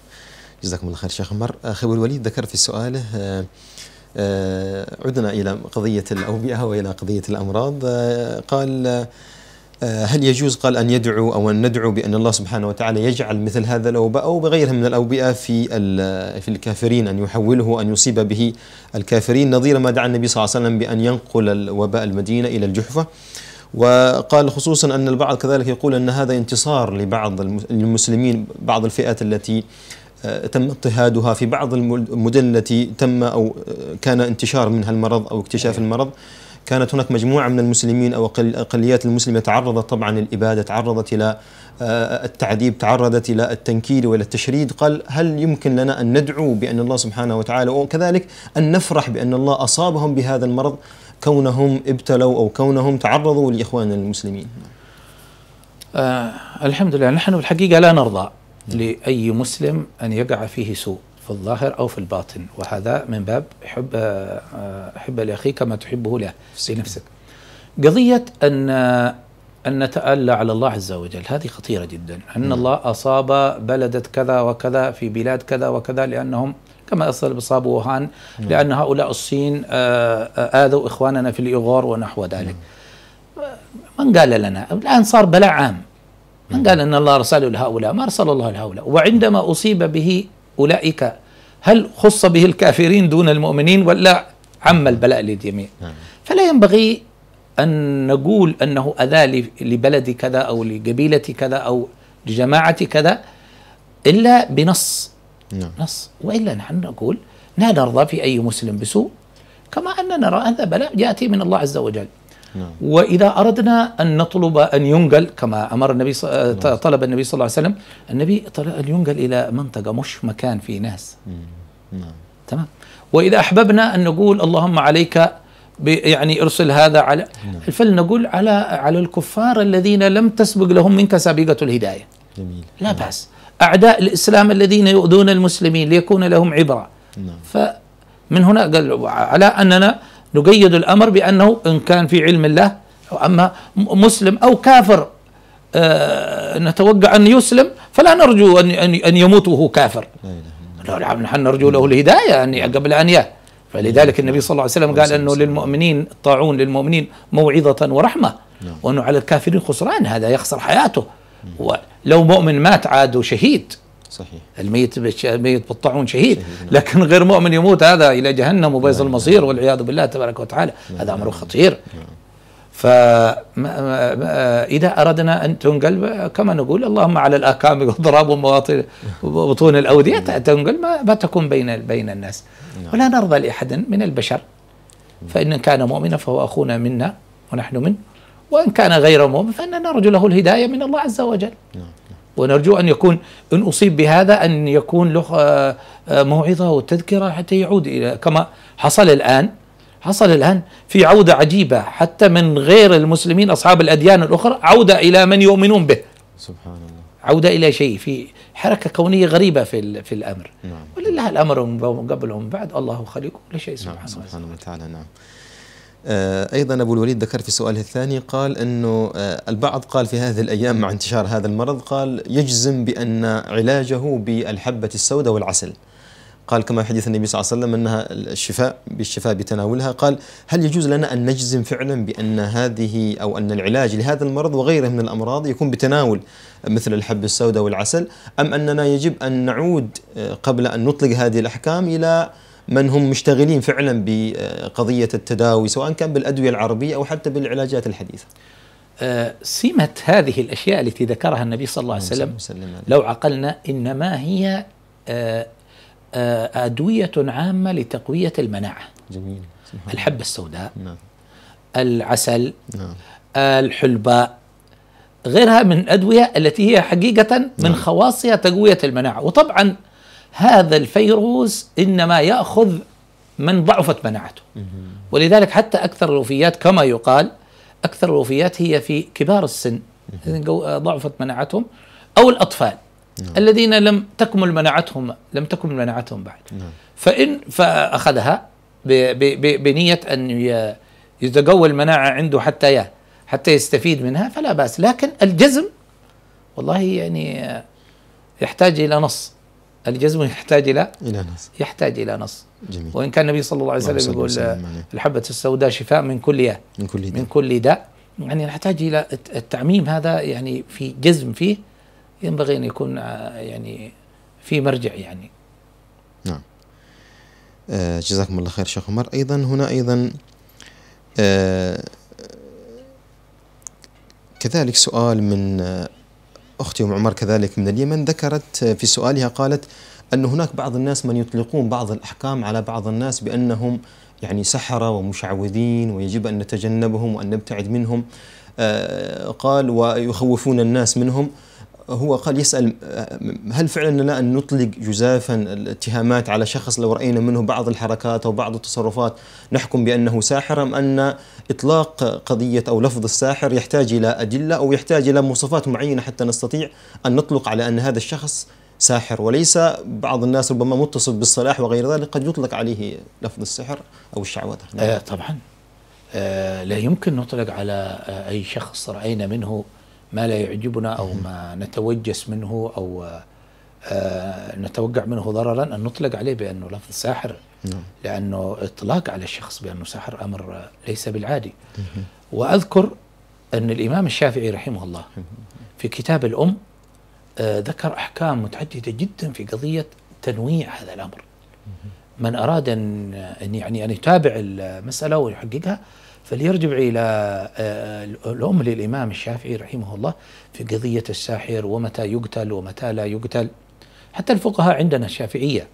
جزاكم الله خير شيخ عمر أخي الوليد ذكر في سؤاله آه، آه، عدنا إلى قضية الأوبئة وإلى قضية الأمراض آه، قال آه، هل يجوز قال أن يدعو أو أن ندعو بأن الله سبحانه وتعالى يجعل مثل هذا الأوباء أو بغيرها من الأوبئة في في الكافرين أن يحوله أن يصيب به الكافرين نظير ما دعا النبي صلى الله عليه وسلم بأن ينقل الوباء المدينة إلى الجحفة وقال خصوصا أن البعض كذلك يقول أن هذا انتصار لبعض المسلمين بعض الفئات التي آه، تم اضطهادها في بعض المدن التي تم أو آه، كان انتشار منها المرض أو اكتشاف أيوة. المرض كانت هناك مجموعة من المسلمين أو الأقليات المسلمة تعرضت طبعا للإبادة تعرضت إلى آه، التعذيب تعرضت إلى التنكيل وإلى التشريد قال هل يمكن لنا أن ندعو بأن الله سبحانه وتعالى وكذلك أن نفرح بأن الله أصابهم بهذا المرض كونهم ابتلوا أو كونهم تعرضوا لإخواننا المسلمين آه الحمد لله نحن الحقيقة لا نرضى لأي مسلم أن يقع فيه سوء في الظاهر أو في الباطن وهذا من باب حب آه، آه، حب لأخيك كما تحبه له لنفسك قضية أن أن نتألى على الله عز وجل هذه خطيرة جدا أن م. نعم. الله أصاب بلدة كذا وكذا في بلاد كذا وكذا لأنهم كما أصل بصاب ووهان نعم. لأن هؤلاء الصين آه، آذوا إخواننا في الإيغور ونحو ذلك م. نعم. من قال لنا الآن صار بلاء عام من قال أن الله أرسله لهؤلاء ما أرسل الله لهؤلاء وعندما أصيب به أولئك هل خص به الكافرين دون المؤمنين ولا عم البلاء للجميع نعم. فلا ينبغي أن نقول أنه أذى لبلد كذا أو لقبيلة كذا أو لجماعة كذا إلا بنص نعم. نص وإلا نحن نقول لا نرضى في أي مسلم بسوء كما أننا نرى هذا بلاء يأتي من الله عز وجل نعم. وإذا أردنا أن نطلب أن ينقل كما أمر النبي آه، نعم. طلب النبي صلى الله عليه وسلم النبي طلب أن ينقل إلى منطقة مش مكان فيه ناس نعم. تمام وإذا أحببنا أن نقول اللهم عليك يعني ارسل هذا على فلنقول على على الكفار الذين لم تسبق لهم منك سابقة الهداية جميل. لا بأس أعداء الإسلام الذين يؤذون المسلمين ليكون لهم عبرة فمن هنا قال على أننا نقيد الأمر بأنه إن كان في علم الله أما مسلم أو كافر آه، نتوقع أن يسلم فلا نرجو أن أن يموت وهو كافر نحن نرجو له الهداية ان يعني قبل أن يه فلذلك النبي صلى الله عليه وسلم قال أنه للمؤمنين طاعون للمؤمنين موعظة ورحمة نعم. وأنه على الكافرين خسران هذا يخسر حياته ولو مؤمن مات عاد شهيد صحيح الميت الميت بالطاعون شهيد نعم. لكن غير مؤمن يموت هذا الى جهنم وبئس نعم، المصير نعم. والعياذ بالله تبارك وتعالى هذا امر خطير اذا أردنا أن تنقل كما نقول اللهم على الأكام والضراب ومواطن وبطون الأودية تنقل ما, ما تكون بين بين الناس ولا نرضى لأحد من البشر فإن كان مؤمنا فهو أخونا منا ونحن منه وإن كان غير مؤمن فإننا نرجو له الهداية من الله عز وجل ونرجو أن يكون إن أصيب بهذا أن يكون له آه، آه، موعظة وتذكرة حتى يعود إلى كما حصل الآن حصل الآن في عودة عجيبة حتى من غير المسلمين أصحاب الأديان الأخرى عودة إلى من يؤمنون به سبحان الله عودة إلى شيء في حركة كونية غريبة في, في الأمر نعم. ولله الأمر من قبلهم بعد الله خليق كل شيء سبحانه, نعم سبحانه وتعالى نعم آه، أيضا أبو الوليد ذكر في سؤاله الثاني قال أنه آه، البعض قال في هذه الأيام مع انتشار هذا المرض قال يجزم بأن علاجه بالحبة السوداء والعسل قال كما حديث النبي صلى الله عليه وسلم أنها الشفاء بالشفاء بتناولها قال هل يجوز لنا أن نجزم فعلا بأن هذه أو أن العلاج لهذا المرض وغيره من الأمراض يكون بتناول مثل الحب السوداء والعسل أم أننا يجب أن نعود آه، قبل أن نطلق هذه الأحكام إلى من هم مشتغلين فعلا بقضية التداوي سواء كان بالأدوية العربية أو حتى بالعلاجات الحديثة أه، سمة هذه الأشياء التي ذكرها النبي صلى الله عليه وسلم نعم، لو عقلنا إنما هي أه، أه، أدوية عامة لتقوية المناعة جميل الحبة السوداء نعم. العسل نعم. الحلباء غيرها من الأدوية التي هي حقيقة من نعم. خواصها تقوية المناعة وطبعا هذا الفيروس انما ياخذ من ضعفت مناعته ولذلك حتى اكثر الوفيات كما يقال اكثر الوفيات هي في كبار السن آه، ضعفت مناعتهم او الاطفال نعم. الذين لم تكمل مناعتهم لم تكمل مناعتهم بعد نعم. فان فاخذها بنيه ان يتقوى المناعه عنده حتى يا حتى يستفيد منها فلا باس لكن الجزم والله يعني آه، يحتاج الى نص الجزم يحتاج إلى إلى نص يحتاج إلى نص جميل وإن كان النبي صلى الله عليه وسلم يقول الحبة السوداء شفاء من كل يا من كل داء من كل داء يعني نحتاج إلى التعميم هذا يعني في جزم فيه ينبغي أن يكون آه، يعني في مرجع يعني نعم آه جزاكم الله خير شيخ عمر أيضا هنا أيضا آه كذلك سؤال من آه، أختي أم عمر كذلك من اليمن ذكرت في سؤالها قالت أن هناك بعض الناس من يطلقون بعض الأحكام على بعض الناس بأنهم يعني سحرة ومشعوذين ويجب أن نتجنبهم وأن نبتعد منهم آه، قال ويخوفون الناس منهم هو قال يسأل هل فعلا لنا أن نطلق جزافا الاتهامات على شخص لو رأينا منه بعض الحركات أو بعض التصرفات نحكم بأنه ساحر أم أن إطلاق قضية أو لفظ الساحر يحتاج إلى أدلة أو يحتاج إلى مواصفات معينة حتى نستطيع أن نطلق على أن هذا الشخص ساحر وليس بعض الناس ربما متصف بالصلاح وغير ذلك قد يطلق عليه لفظ السحر أو الشعوذة نعم. آه طبعا آه لا يمكن نطلق على آه أي شخص رأينا منه ما لا يعجبنا أو ما نتوجس منه أو آه، نتوقع منه ضررا أن نطلق عليه بأنه لفظ ساحر نعم. لأنه إطلاق على الشخص بأنه ساحر أمر ليس بالعادي وأذكر أن الإمام الشافعي رحمه الله في كتاب الأم آه، ذكر أحكام متعددة جدا في قضية تنويع هذا الأمر من أراد أن آه، يعني أن يتابع المسألة ويحققها فليرجع إلى آه، آه، الأم للإمام الشافعي رحمه الله في قضية الساحر ومتى يقتل ومتى لا يقتل حتى الفقهاء عندنا الشافعية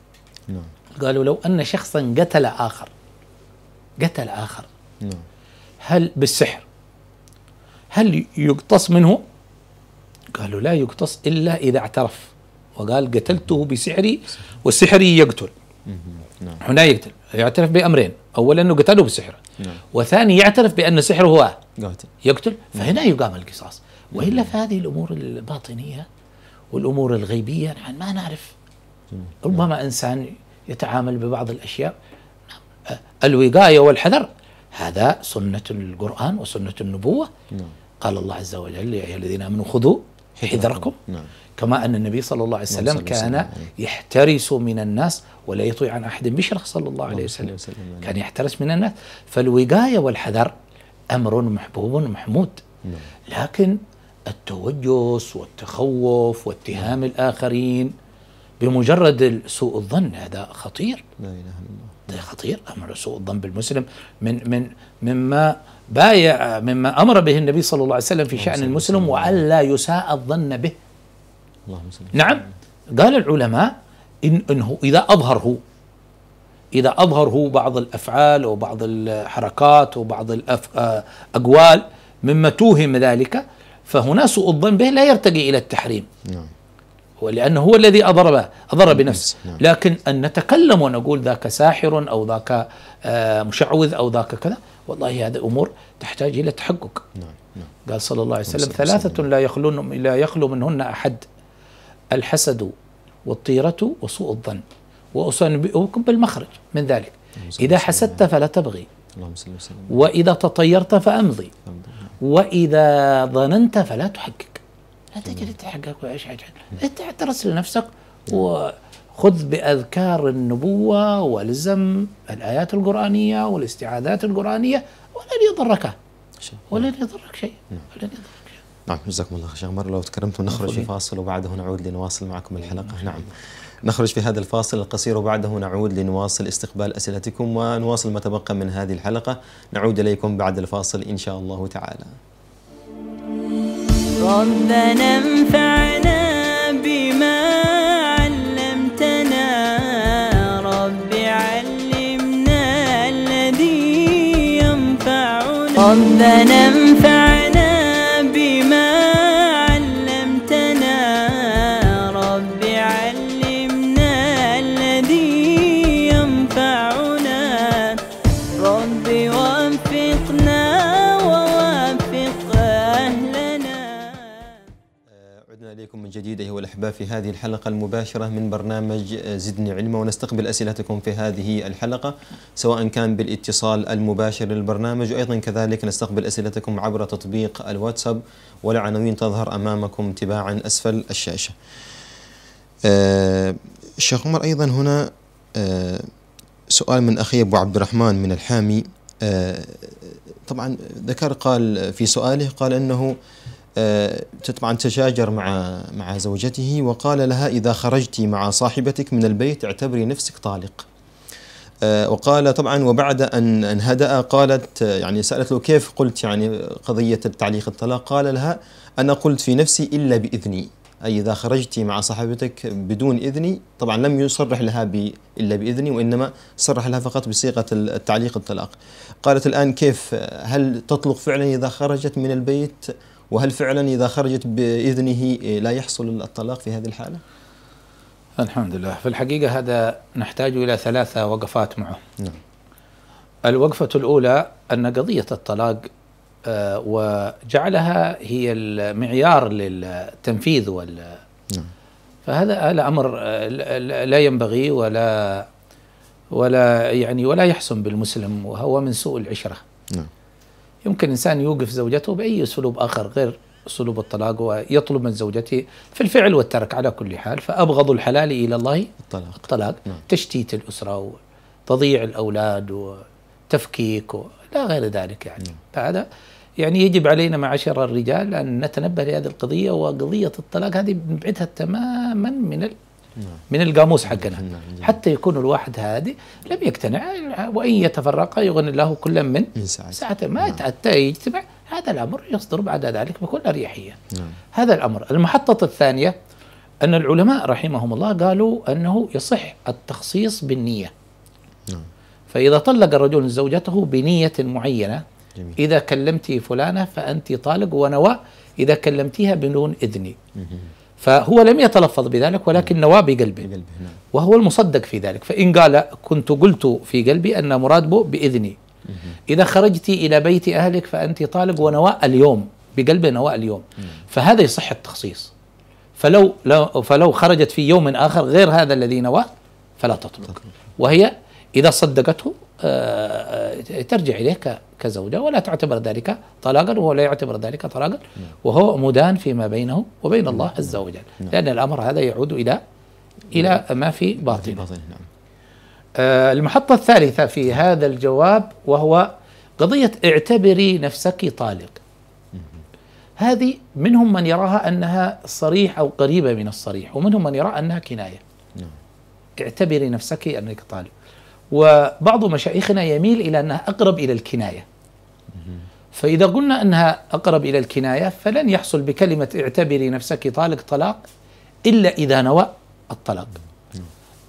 نعم. قالوا لو أن شخصا قتل آخر قتل آخر نعم. هل بالسحر هل يقتص منه قالوا لا يقتص إلا إذا اعترف وقال قتلته بسحري وسحري يقتل نعم. هنا يقتل يعترف بأمرين اولا انه قتله بسحره نعم. وثاني يعترف بان سحره هو قاتل يقتل نعم. فهنا يقام القصاص والا نعم. فهذه الامور الباطنيه والامور الغيبيه نحن ما نعرف نعم. ربما انسان يتعامل ببعض الاشياء الوقايه والحذر هذا سنه القران وسنه النبوه نعم. قال الله عز وجل يا ايها الذين امنوا خذوا حذركم نعم. كما أن النبي صلى الله عليه وسلم كان آه. يحترس من الناس ولا يطوي عن أحد بشرخ صلى الله عليه وسلم كان يحترس من الناس فالوقاية والحذر أمر محبوب محمود نعم. لكن التوجس والتخوف واتهام نعم. الآخرين بمجرد سوء الظن هذا خطير لا إله إلا الله خطير امر سوء الظن بالمسلم من من مما بايع مما امر به النبي صلى الله عليه وسلم في شان المسلم والا يساء الظن به نعم قال العلماء إن انه اذا اظهره اذا اظهره بعض الافعال وبعض الحركات وبعض الاقوال آه، مما توهم ذلك فهنا سوء الظن به لا يرتقي الى التحريم نعم لانه هو الذي أضر أضر نعم. بنفسه نعم. لكن أن نتكلم ونقول ذاك ساحر أو ذاك آه، مشعوذ أو ذاك كذا والله هذه أمور تحتاج إلى تحقق نعم, نعم. قال صلى الله عليه وسلم ثلاثة لا يخلون لا يخلو منهن أحد الحسد والطيرة وسوء الظن وأسنبئكم بالمخرج من ذلك إذا حسدت فلا تبغي وإذا تطيرت فأمضي وإذا ظننت فلا تحقق لا تجري تحقق وعيش أنت اعترس لنفسك وخذ بأذكار النبوة والزم الآيات القرآنية والاستعاذات القرآنية ولن يضرك ولن يضرك شيء نعم. ولن يضرك نعم جزاكم الله خير مرة لو تكرمتم نعم، نخرج في فاصل وبعده نعود لنواصل معكم الحلقة نعم نخرج في هذا الفاصل القصير وبعده نعود لنواصل استقبال أسئلتكم ونواصل ما تبقى من هذه الحلقة نعود إليكم بعد الفاصل إن شاء الله تعالى ربنا انفعنا بما علمتنا رب علمنا الذي ينفعنا ربنا انفعنا والإحبة في هذه الحلقة المباشرة من برنامج زدني علما ونستقبل أسئلتكم في هذه الحلقة سواء كان بالاتصال المباشر للبرنامج وأيضا كذلك نستقبل أسئلتكم عبر تطبيق الواتساب والعناوين تظهر أمامكم تباعا أسفل الشاشة الشيخ آه، عمر أيضا هنا آه، سؤال من أخي أبو عبد الرحمن من الحامي آه، طبعا ذكر قال في سؤاله قال أنه طبعا آه، تشاجر مع مع زوجته وقال لها إذا خرجت مع صاحبتك من البيت اعتبري نفسك طالق آه، وقال طبعا وبعد أن أن هدأ قالت يعني سألت له كيف قلت يعني قضية التعليق الطلاق قال لها أنا قلت في نفسي إلا بإذني أي إذا خرجت مع صاحبتك بدون إذني طبعا لم يصرح لها ب... إلا بإذني وإنما صرح لها فقط بصيغة التعليق الطلاق قالت الآن كيف هل تطلق فعلا إذا خرجت من البيت وهل فعلا إذا خرجت بإذنه إيه، لا يحصل الطلاق في هذه الحالة؟ الحمد لله في الحقيقة هذا نحتاج إلى ثلاثة وقفات معه نعم. الوقفة الأولى أن قضية الطلاق آه، وجعلها هي المعيار للتنفيذ وال نعم. فهذا الأمر آه، لا ينبغي ولا ولا يعني ولا يحسن بالمسلم وهو من سوء العشرة نعم. يمكن إنسان يوقف زوجته بأي أسلوب آخر غير أسلوب الطلاق ويطلب من زوجته في الفعل والترك على كل حال فأبغض الحلال إلى الله الطلاق, الطلاق. نعم. تشتيت الأسرة وتضييع الأولاد وتفكيك لا غير ذلك يعني نعم. يعني يجب علينا معاشر الرجال أن نتنبه لهذه القضية وقضية الطلاق هذه نبعدها تماما من نعم. من القاموس حقنا نعم، نعم. حتى يكون الواحد هادي لم يقتنع وان يتفرق يغني الله كل من ساعته ما حتى يجتمع هذا الامر يصدر بعد ذلك بكل اريحيه هذا الامر المحطه الثانيه ان العلماء رحمهم الله قالوا انه يصح التخصيص بالنيه فاذا طلق الرجل زوجته بنيه معينه اذا كلمتي فلانه فانت طالق ونوى اذا كلمتيها بدون اذني فهو لم يتلفظ بذلك ولكن نعم. نوى بقلبه نعم. وهو المصدق في ذلك فإن قال كنت قلت في قلبي أن مراد بإذني إذا خرجت إلى بيت أهلك فأنت طالب ونواء اليوم بقلب نواء اليوم فهذا يصح التخصيص فلو, لو فلو خرجت في يوم آخر غير هذا الذي نوى فلا تطلق وهي إذا صدقته آه، آه، ترجع إليه كزوجة ولا تعتبر ذلك طلاقا وهو لا يعتبر ذلك طلاقا نعم. وهو مدان فيما بينه وبين نعم. الله عز وجل نعم. لأن الأمر هذا يعود إلى إلى ما في باطنه آه، المحطة الثالثة في هذا الجواب وهو قضية اعتبري نفسك طالق هذه منهم من يراها أنها صريح أو قريبة من الصريح ومنهم من يرى أنها كناية اعتبري نفسك أنك طالق وبعض مشايخنا يميل إلى أنها أقرب إلى الكناية فإذا قلنا أنها أقرب إلى الكناية فلن يحصل بكلمة اعتبري نفسك طالق طلاق إلا إذا نوى الطلاق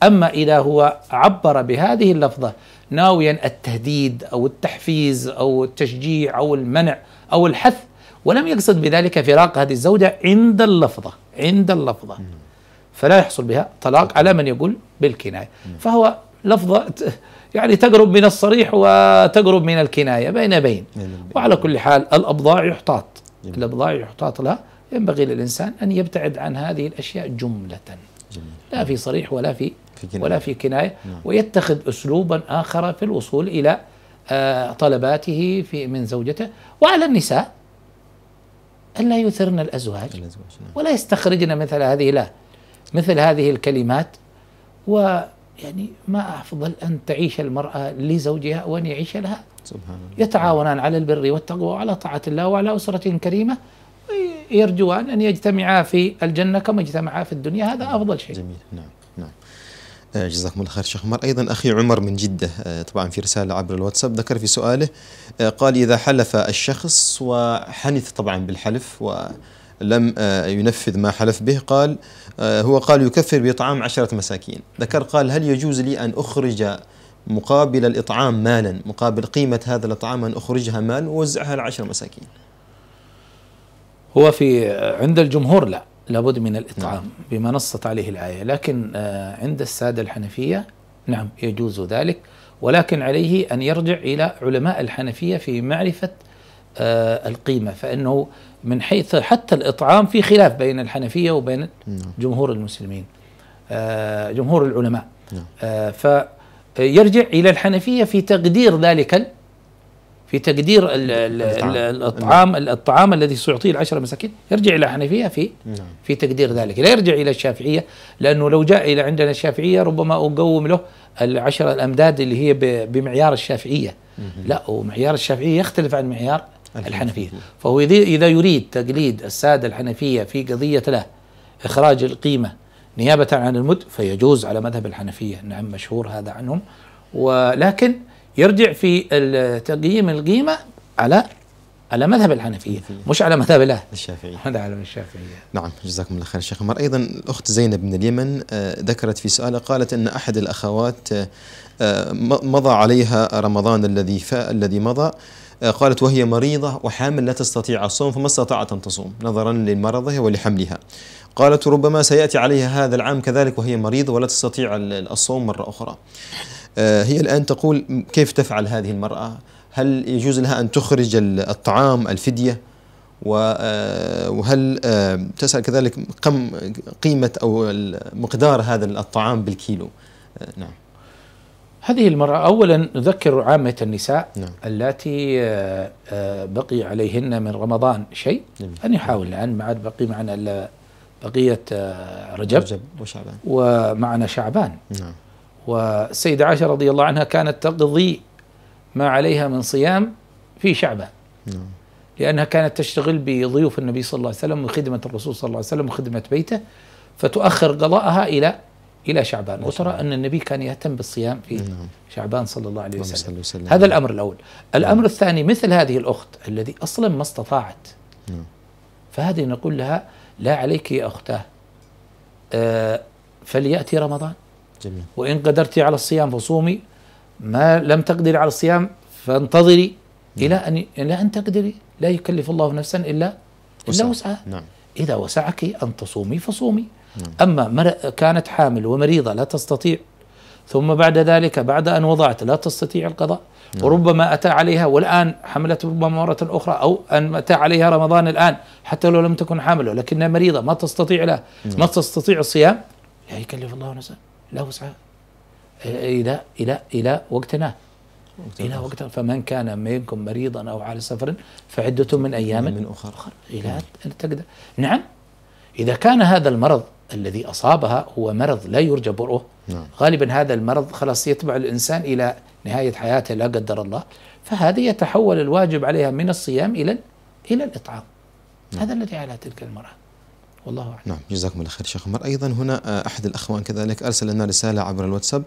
أما إذا هو عبر بهذه اللفظة ناويا التهديد أو التحفيز أو التشجيع أو المنع أو الحث ولم يقصد بذلك فراق هذه الزوجة عند اللفظة عند اللفظة فلا يحصل بها طلاق على من يقول بالكناية فهو لفظة يعني تقرب من الصريح وتقرب من الكناية بين بين وعلى كل حال الأبضاع يحتاط الأبضاع يحتاط لها ينبغي للإنسان أن يبتعد عن هذه الأشياء جملة لا في صريح ولا في, ولا في كناية نعم. ويتخذ أسلوبا آخر في الوصول إلى آه، طلباته في من زوجته وعلى النساء ألا يثرن الأزواج, الأزواج نعم. ولا يستخرجن مثل هذه لا مثل هذه الكلمات و يعني ما أفضل أن تعيش المرأة لزوجها وأن يعيش لها سبحان الله يتعاونان على البر والتقوى وعلى طاعة الله وعلى أسرة كريمة يرجوان أن يجتمعا في الجنة كما اجتمعا في الدنيا هذا نعم. أفضل شيء جميل نعم نعم آه، جزاكم الله خير شيخ عمر أيضا أخي عمر من جدة آه، طبعا في رسالة عبر الواتساب ذكر في سؤاله آه، قال إذا حلف الشخص وحنث طبعا بالحلف و لم آه، ينفذ ما حلف به قال آه، هو قال يكفر بإطعام عشرة مساكين ذكر قال هل يجوز لي أن أخرج مقابل الإطعام مالا مقابل قيمة هذا الإطعام أن أخرجها مال ووزعها على عشر مساكين هو في آه، عند الجمهور لا لابد من الإطعام نعم. بما نصت عليه الآية لكن عند السادة الحنفية نعم يجوز ذلك ولكن عليه أن يرجع إلى علماء الحنفية في معرفة القيمة فإنه من حيث حتى الإطعام في خلاف بين الحنفية وبين نعم. جمهور المسلمين آه، جمهور العلماء نعم. آه، فيرجع آه، إلى الحنفية في تقدير ذلك في تقدير الإطعام الطعام نعم. الذي سيعطيه العشرة مساكين يرجع إلى الحنفية في في تقدير ذلك لا يرجع إلى الشافعية لأنه لو جاء إلى عندنا الشافعية ربما أقوم له العشرة الأمداد اللي هي بمعيار الشافعية لا ومعيار الشافعية يختلف عن معيار الحنفية فهو إذا يريد تقليد السادة الحنفية في قضية له إخراج القيمة نيابة عن المد فيجوز على مذهب الحنفية نعم مشهور هذا عنهم ولكن يرجع في تقييم القيمة على على مذهب الحنفية مش على مذهب الله الشافعية هذا على الشافعية نعم جزاكم الله خير شيخ عمر أيضا الأخت زينب من اليمن آه، ذكرت في سؤالها قالت أن أحد الأخوات آه، مضى عليها رمضان الذي الذي مضى قالت وهي مريضة وحامل لا تستطيع الصوم فما استطاعت أن تصوم نظرا لمرضها ولحملها قالت ربما سيأتي عليها هذا العام كذلك وهي مريضة ولا تستطيع الصوم مرة أخرى آه، هي الآن تقول كيف تفعل هذه المرأة هل يجوز لها أن تخرج الطعام الفدية آه، وهل آه، تسأل كذلك كم قيمة أو مقدار هذا الطعام بالكيلو نعم هذه المرأة أولا نذكر عامة النساء نعم. التي آه، آه، بقي عليهن من رمضان شيء نعم. أن يحاول الآن ما عاد بقي معنا إلا بقية آه، رجب, رجب وشعبان ومعنا شعبان نعم. والسيدة عائشة رضي الله عنها كانت تقضي ما عليها من صيام في شعبان نعم. لأنها كانت تشتغل بضيوف النبي صلى الله عليه وسلم وخدمة الرسول صلى الله عليه وسلم وخدمة بيته فتؤخر قضاءها إلى إلى شعبان وترى أن النبي كان يهتم بالصيام في نعم. شعبان صلى الله عليه وسلم. صلى وسلم هذا الأمر الأول الأمر نعم. الثاني مثل هذه الأخت الذي أصلا ما استطاعت نعم. فهذه نقول لها لا عليك يا أختاه آه فليأتي رمضان جميل. وإن قدرتي على الصيام فصومي ما لم تقدر على الصيام فانتظري نعم. إلى أن إلى أن تقدري لا يكلف الله نفسا إلا إلا وسعها نعم. إذا وسعك أن تصومي فصومي أما كانت حامل ومريضة لا تستطيع ثم بعد ذلك بعد أن وضعت لا تستطيع القضاء نعم. وربما أتى عليها والآن حملت ربما مرة أخرى أو أن أتى عليها رمضان الآن حتى لو لم تكن حاملة ولكنها مريضة ما تستطيع لا نعم. ما تستطيع الصيام لا يكلف الله نفسا لا وسعها إلى إلى إلى وقتنا إلى وقت فمن كان منكم مريضا أو على سفر فعدة من أيام من أخرى إلى أن تقدر نعم إذا كان هذا المرض الذي أصابها هو مرض لا يرجى برؤه نعم. غالبا هذا المرض خلاص يتبع الإنسان إلى نهاية حياته لا قدر الله فهذه يتحول الواجب عليها من الصيام إلى إلى الإطعام نعم. هذا الذي على تلك المرأة والله أعلم نعم جزاكم الله خير شيخ عمر أيضا هنا آه، أحد الأخوان كذلك أرسل لنا رسالة عبر الواتساب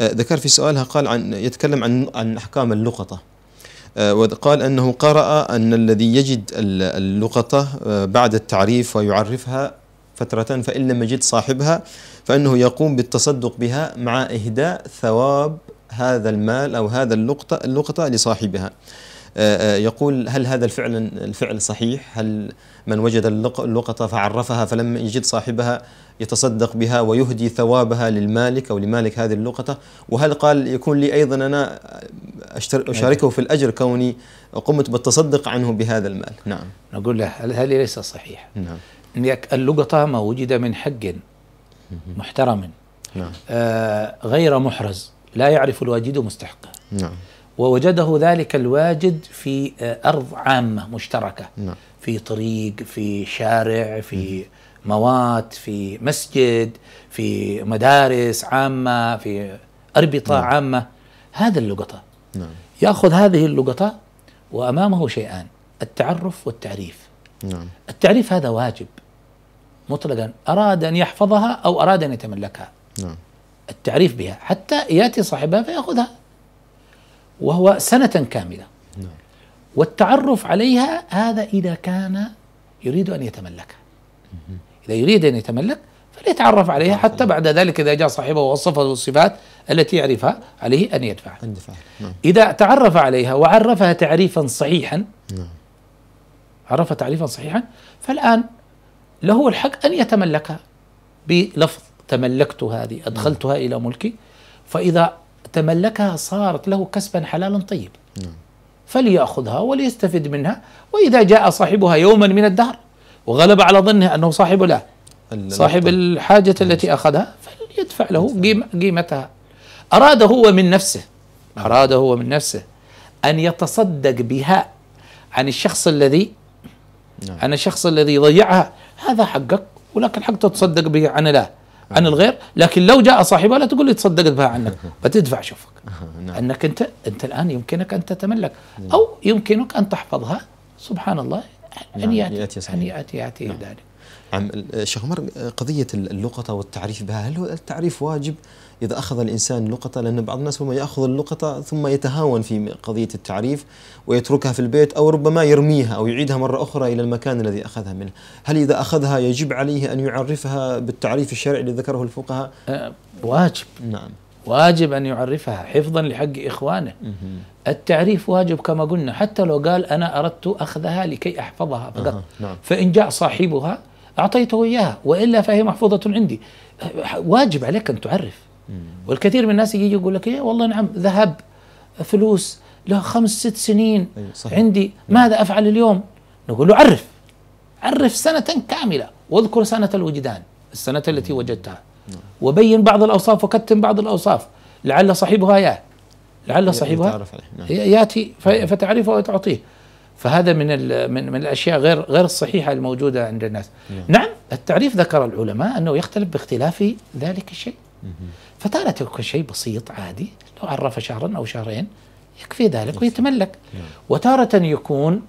آه، ذكر في سؤالها قال عن يتكلم عن عن أحكام اللقطة آه، وقال أنه قرأ أن الذي يجد اللقطة بعد التعريف ويعرفها فترة فإن لم يجد صاحبها فإنه يقوم بالتصدق بها مع إهداء ثواب هذا المال أو هذا اللقطة, اللقطة لصاحبها آه، آه، يقول هل هذا الفعل الفعل صحيح هل من وجد اللقطة فعرفها فلم يجد صاحبها يتصدق بها ويهدي ثوابها للمالك أو لمالك هذه اللقطة وهل قال يكون لي أيضا أنا أشاركه في الأجر كوني قمت بالتصدق عنه بهذا المال نعم نقول له هل هذه ليس صحيح نعم اللقطة ما وجد من حق محترم نعم. آه غير محرز لا يعرف الواجد مستحقه نعم. ووجده ذلك الواجد في آه أرض عامة مشتركة نعم. في طريق في شارع في موات في مسجد في مدارس عامة في أربطة نعم. عامة هذا اللقطة نعم. يأخذ هذه اللقطة وأمامه شيئان التعرف والتعريف نعم. التعريف هذا واجب مطلقا أراد أن يحفظها أو أراد أن يتملكها نعم. التعريف بها حتى يأتي صاحبها فيأخذها وهو سنة كاملة نعم. والتعرف عليها هذا إذا كان يريد أن يتملكها إذا يريد أن يتملك فليتعرف عليها حتى بعد ذلك إذا جاء صاحبه ووصفه الصفات التي يعرفها عليه أن يدفع نعم. إذا تعرف عليها وعرفها تعريفا صحيحا نعم. عرف تعريفا صحيحا فالآن له الحق أن يتملكها بلفظ تملكت هذه نعم. أدخلتها إلى ملكي فإذا تملكها صارت له كسبا حلالا طيبا نعم. فليأخذها وليستفد منها وإذا جاء صاحبها يوما من الدهر وغلب على ظنه أنه صاحب له صاحب الحاجة نعم. التي أخذها فليدفع له قيمتها أراد هو من نفسه أراد هو من نفسه أن يتصدق بها عن الشخص الذي عن الشخص الذي ضيعها هذا حقك ولكن حق تتصدق به عن لا عن الغير لكن لو جاء صاحبها لا تقول لي تصدقت بها عنك فتدفع شوفك نعم. انك انت انت الان يمكنك ان تتملك او يمكنك ان تحفظها سبحان الله ان نعم، ياتي ان ياتي ياتي نعم. ذلك نعم الشيخ عمر قضيه اللقطه والتعريف بها هل التعريف واجب إذا أخذ الإنسان لقطة لأن بعض الناس هم يأخذ اللقطة ثم يتهاون في قضية التعريف ويتركها في البيت أو ربما يرميها أو يعيدها مرة أخرى إلى المكان الذي أخذها منه هل إذا أخذها يجب عليه أن يعرفها بالتعريف الشرعي الذي ذكره الفقهاء أه، واجب نعم واجب أن يعرفها حفظا لحق إخوانه التعريف واجب كما قلنا حتى لو قال أنا أردت أخذها لكي أحفظها فقط نعم. فإن جاء صاحبها أعطيته إياها وإلا فهي محفوظة عندي أه، واجب عليك أن تعرف والكثير من الناس يجي يقول لك إيه والله نعم ذهب فلوس له خمس ست سنين صحيح. عندي نعم. ماذا أفعل اليوم نقول له عرف عرف سنة كاملة واذكر سنة الوجدان السنة التي وجدتها نعم. وبين بعض الأوصاف وكتم بعض الأوصاف لعل صاحبها ياه لعل صاحبها نعم. ياتي فتعرفه وتعطيه فهذا من من من الاشياء غير غير الصحيحه الموجوده عند الناس نعم التعريف ذكر العلماء انه يختلف باختلاف ذلك الشيء فتارة يكون شيء بسيط عادي لو عرف شهرا أو شهرين يكفي ذلك ويتملك وتارة يكون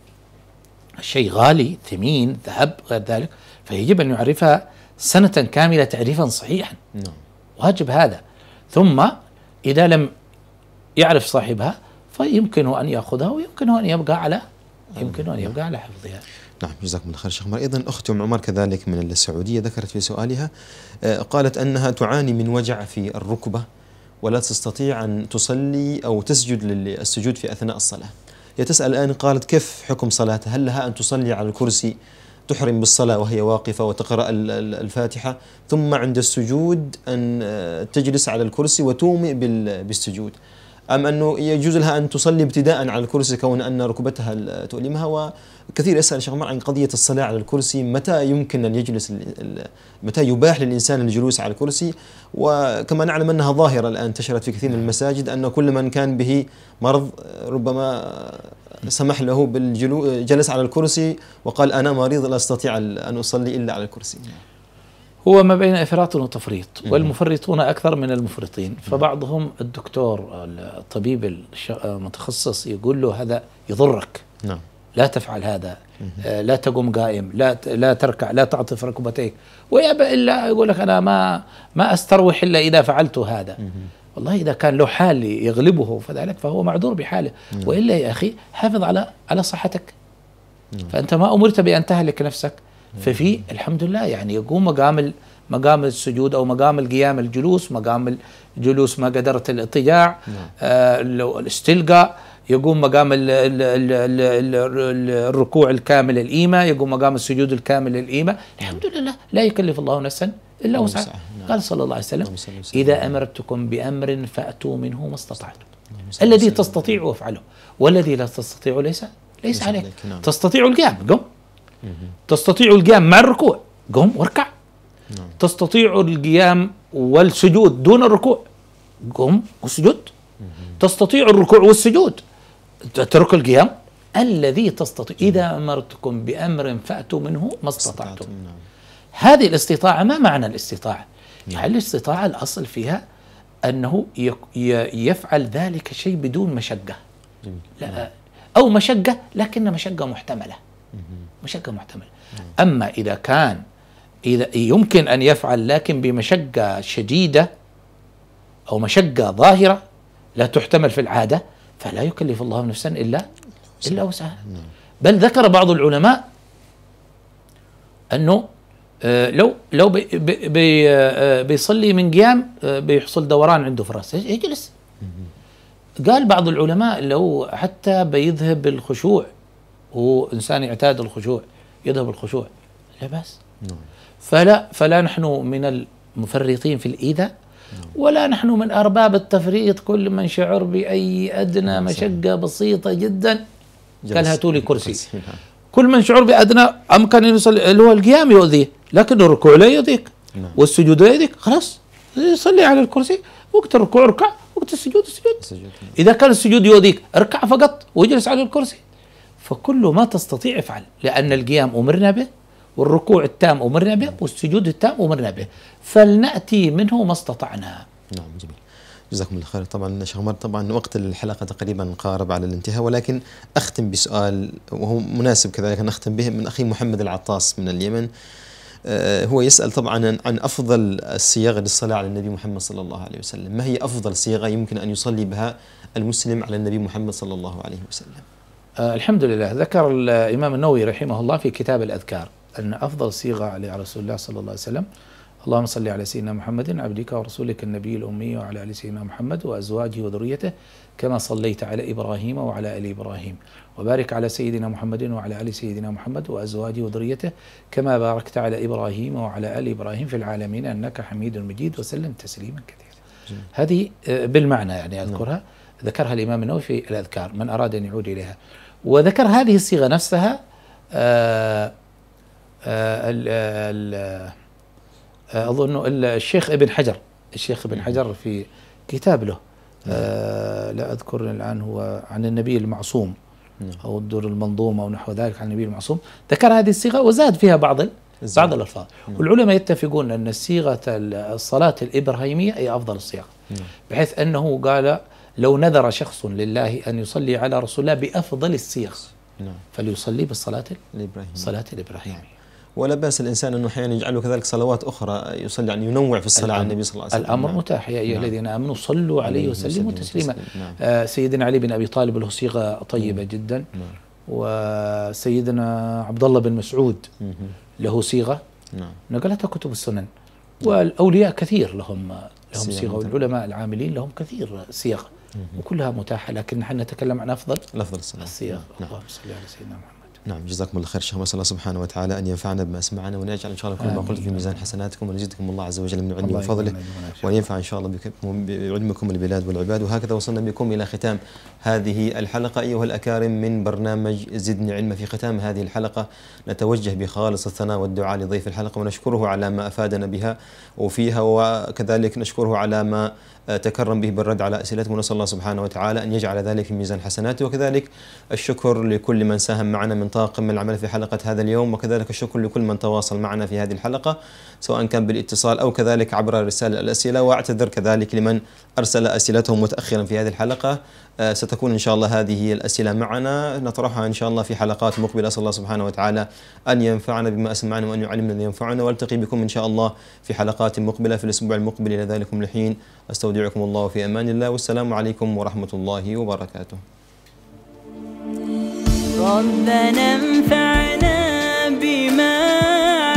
الشيء غالي ثمين ذهب غير ذلك فيجب أن يعرفها سنة كاملة تعريفا صحيحا نعم. واجب هذا ثم إذا لم يعرف صاحبها فيمكنه أن يأخذها ويمكنه أن يبقى على يمكنه أن نعم. يبقى على حفظها نعم جزاكم الله خير شيخ عمر أيضا أخت أم عمر كذلك من السعودية ذكرت في سؤالها آه، قالت أنها تعاني من وجع في الركبة ولا تستطيع أن تصلي أو تسجد للسجود في أثناء الصلاة هي تسأل الآن قالت كيف حكم صلاتها هل لها أن تصلي على الكرسي تحرم بالصلاة وهي واقفة وتقرأ الفاتحة ثم عند السجود أن آه، تجلس على الكرسي وتومئ بالسجود أم أنه يجوز لها أن تصلي ابتداء على الكرسي كون أن ركبتها تؤلمها وكثير يسأل شيخ عمر عن قضية الصلاة على الكرسي متى يمكن أن يجلس متى يباح للإنسان الجلوس على الكرسي وكما نعلم أنها ظاهرة الآن انتشرت في كثير من المساجد أن كل من كان به مرض ربما سمح له بالجلوس جلس على الكرسي وقال أنا مريض لا أستطيع أن أصلي إلا على الكرسي هو ما بين افراط وتفريط والمفرطون اكثر من المفرطين فبعضهم الدكتور الطبيب المتخصص يقول له هذا يضرك نعم لا تفعل هذا آه، لا تقوم قائم لا لا تركع لا تعطف ركبتيك ويأبى الا يقول لك انا ما ما استروح الا اذا فعلت هذا والله اذا كان له حال يغلبه فذلك فهو معذور بحاله نعم. والا يا اخي حافظ على على صحتك نعم. فانت ما امرت بان تهلك نفسك ففي الحمد لله يعني يقوم مقام مقام السجود او مقام القيام الجلوس مقام الجلوس ما قدرت الاضطجاع نعم. آه الاستلقاء يقوم مقام الـ الـ الـ الركوع الكامل الإيمة يقوم مقام السجود الكامل الإيمة الحمد لله لا يكلف الله نفسا إلا وسعها قال صلى الله عليه وسلم إذا أمرتكم بأمر فأتوا منه ما استطعتم الذي تستطيع افعله والذي لا تستطيع ليس ليس عليك نعم. تستطيع القيام قم تستطيع القيام مع الركوع قم واركع نعم. تستطيع القيام والسجود دون الركوع قم وسجد تستطيع الركوع والسجود ترك القيام الذي تستطيع إذا نعم. أمرتكم بأمر فأتوا منه ما استطعتم نعم. هذه الاستطاعة ما معنى الاستطاعة يعني الاستطاعة الأصل فيها أنه يفعل ذلك الشيء بدون مشقة لا أو مشقة لكن مشقة محتملة مشقة محتملة أما إذا كان إذا يمكن أن يفعل لكن بمشقة شديدة أو مشقة ظاهرة لا تحتمل في العادة فلا يكلف الله نفسا إلا إلا وسعها بل ذكر بعض العلماء أنه آه، لو لو بي بي آه، بيصلي من قيام آه، بيحصل دوران عنده في راسه يجلس قال بعض العلماء لو حتى بيذهب الخشوع وانسان يعتاد الخشوع يذهب الخشوع لا بس نعم. فلا فلا نحن من المفرطين في الايذاء نعم. ولا نحن من ارباب التفريط كل من شعر باي ادنى نعم، مشقه بسيطه جدا قال هاتوا لي كرسي كل من شعر بادنى امكن ان يصلي اللي هو القيام يؤذيه لكن الركوع لا يؤذيك والسجود لا يؤذيك خلاص يصلي على الكرسي وقت الركوع اركع وقت السجود, السجود. اذا كان السجود يؤذيك اركع فقط واجلس على الكرسي فكل ما تستطيع افعل لأن القيام أمرنا به والركوع التام أمرنا به والسجود التام أمرنا به فلنأتي منه ما استطعنا نعم جميل جزاكم الله خير طبعا شيخ عمر طبعا وقت الحلقة تقريبا قارب على الانتهاء ولكن أختم بسؤال وهو مناسب كذلك ان نختم به من أخي محمد العطاس من اليمن آه، هو يسأل طبعا عن أفضل الصيغ للصلاة على النبي محمد صلى الله عليه وسلم ما هي أفضل صيغة يمكن أن يصلي بها المسلم على النبي محمد صلى الله عليه وسلم آه، الحمد لله ذكر الإمام النووي رحمه الله في كتاب الأذكار أن أفضل صيغة على رسول الله صلى الله عليه وسلم اللهم صل على سيدنا محمد عبدك ورسولك النبي الأمي وعلى آل سيدنا محمد وأزواجه وذريته كما صليت على إبراهيم وعلى آل إبراهيم وبارك على سيدنا محمد وعلى آل سيدنا محمد وأزواجه وذريته كما باركت على إبراهيم وعلى آل إبراهيم في العالمين أنك حميد مجيد وسلم تسليما كثيرا هذه آه، بالمعنى يعني أذكرها ذكرها الإمام النووي في الأذكار من أراد أن يعود إليها وذكر هذه الصيغه نفسها آه، آه، آه، اظن الشيخ ابن حجر الشيخ ابن حجر في كتاب له لا اذكر الان هو عن النبي المعصوم نعم. او الدور المنظومة او نحو ذلك عن النبي المعصوم ذكر هذه الصيغه وزاد فيها بعض بعض الالفاظ نعم. والعلماء يتفقون ان صيغه الصلاه الابراهيميه هي افضل الصيغ نعم. بحيث انه قال لو نذر شخص لله أن يصلي على رسول الله بأفضل الصيغ نعم. فليصلي بالصلاة الإبراهيمية صلاة الإبراهيمية نعم. ولا باس الانسان انه احيانا يجعله كذلك صلوات اخرى يصلي يعني ينوع في الصلاه على النبي صلى الله عليه وسلم الامر نعم. متاح يا ايها نعم. الذين امنوا صلوا عليه وسلموا تسليما نعم. آه سيدنا علي بن ابي طالب له صيغه طيبه مم. جدا نعم. وسيدنا عبد الله بن مسعود مم. له صيغه نعم. نقلتها كتب السنن والاولياء كثير لهم لهم صيغه والعلماء العاملين لهم كثير صيغ وكلها متاحه لكن نحن نتكلم عن افضل الافضل الصلاه نعم. اللهم صل على سيدنا محمد نعم جزاكم الله خير شيخ الله سبحانه وتعالى ان ينفعنا بما سمعنا وان يجعل ان شاء الله كل ما قلت في ميزان حسناتكم ويزيدكم الله عز وجل من علمه وفضله وان ينفع ان شاء الله بعلمكم البلاد والعباد وهكذا وصلنا بكم الى ختام هذه الحلقه ايها الاكارم من برنامج زدني علما في ختام هذه الحلقه نتوجه بخالص الثناء والدعاء لضيف الحلقه ونشكره على ما افادنا بها وفيها وكذلك نشكره على ما آه، تكرم به بالرد على اسئلتكم ونسال الله سبحانه وتعالى ان يجعل ذلك في ميزان حسناته وكذلك الشكر لكل من ساهم معنا من طاقم العمل في حلقة هذا اليوم وكذلك الشكر لكل من تواصل معنا في هذه الحلقة سواء كان بالاتصال أو كذلك عبر رسالة الأسئلة وأعتذر كذلك لمن أرسل أسئلته متأخرا في هذه الحلقة آه، ستكون إن شاء الله هذه الأسئلة معنا نطرحها إن شاء الله في حلقات مقبلة أسأل الله سبحانه وتعالى أن ينفعنا بما أسمعنا وأن يعلمنا أن ينفعنا والتقي بكم إن شاء الله في حلقات مقبلة في الأسبوع المقبل إلى ذلك الحين أستودعكم الله في أمان الله والسلام عليكم ورحمة الله وبركاته ربنا انفعنا بما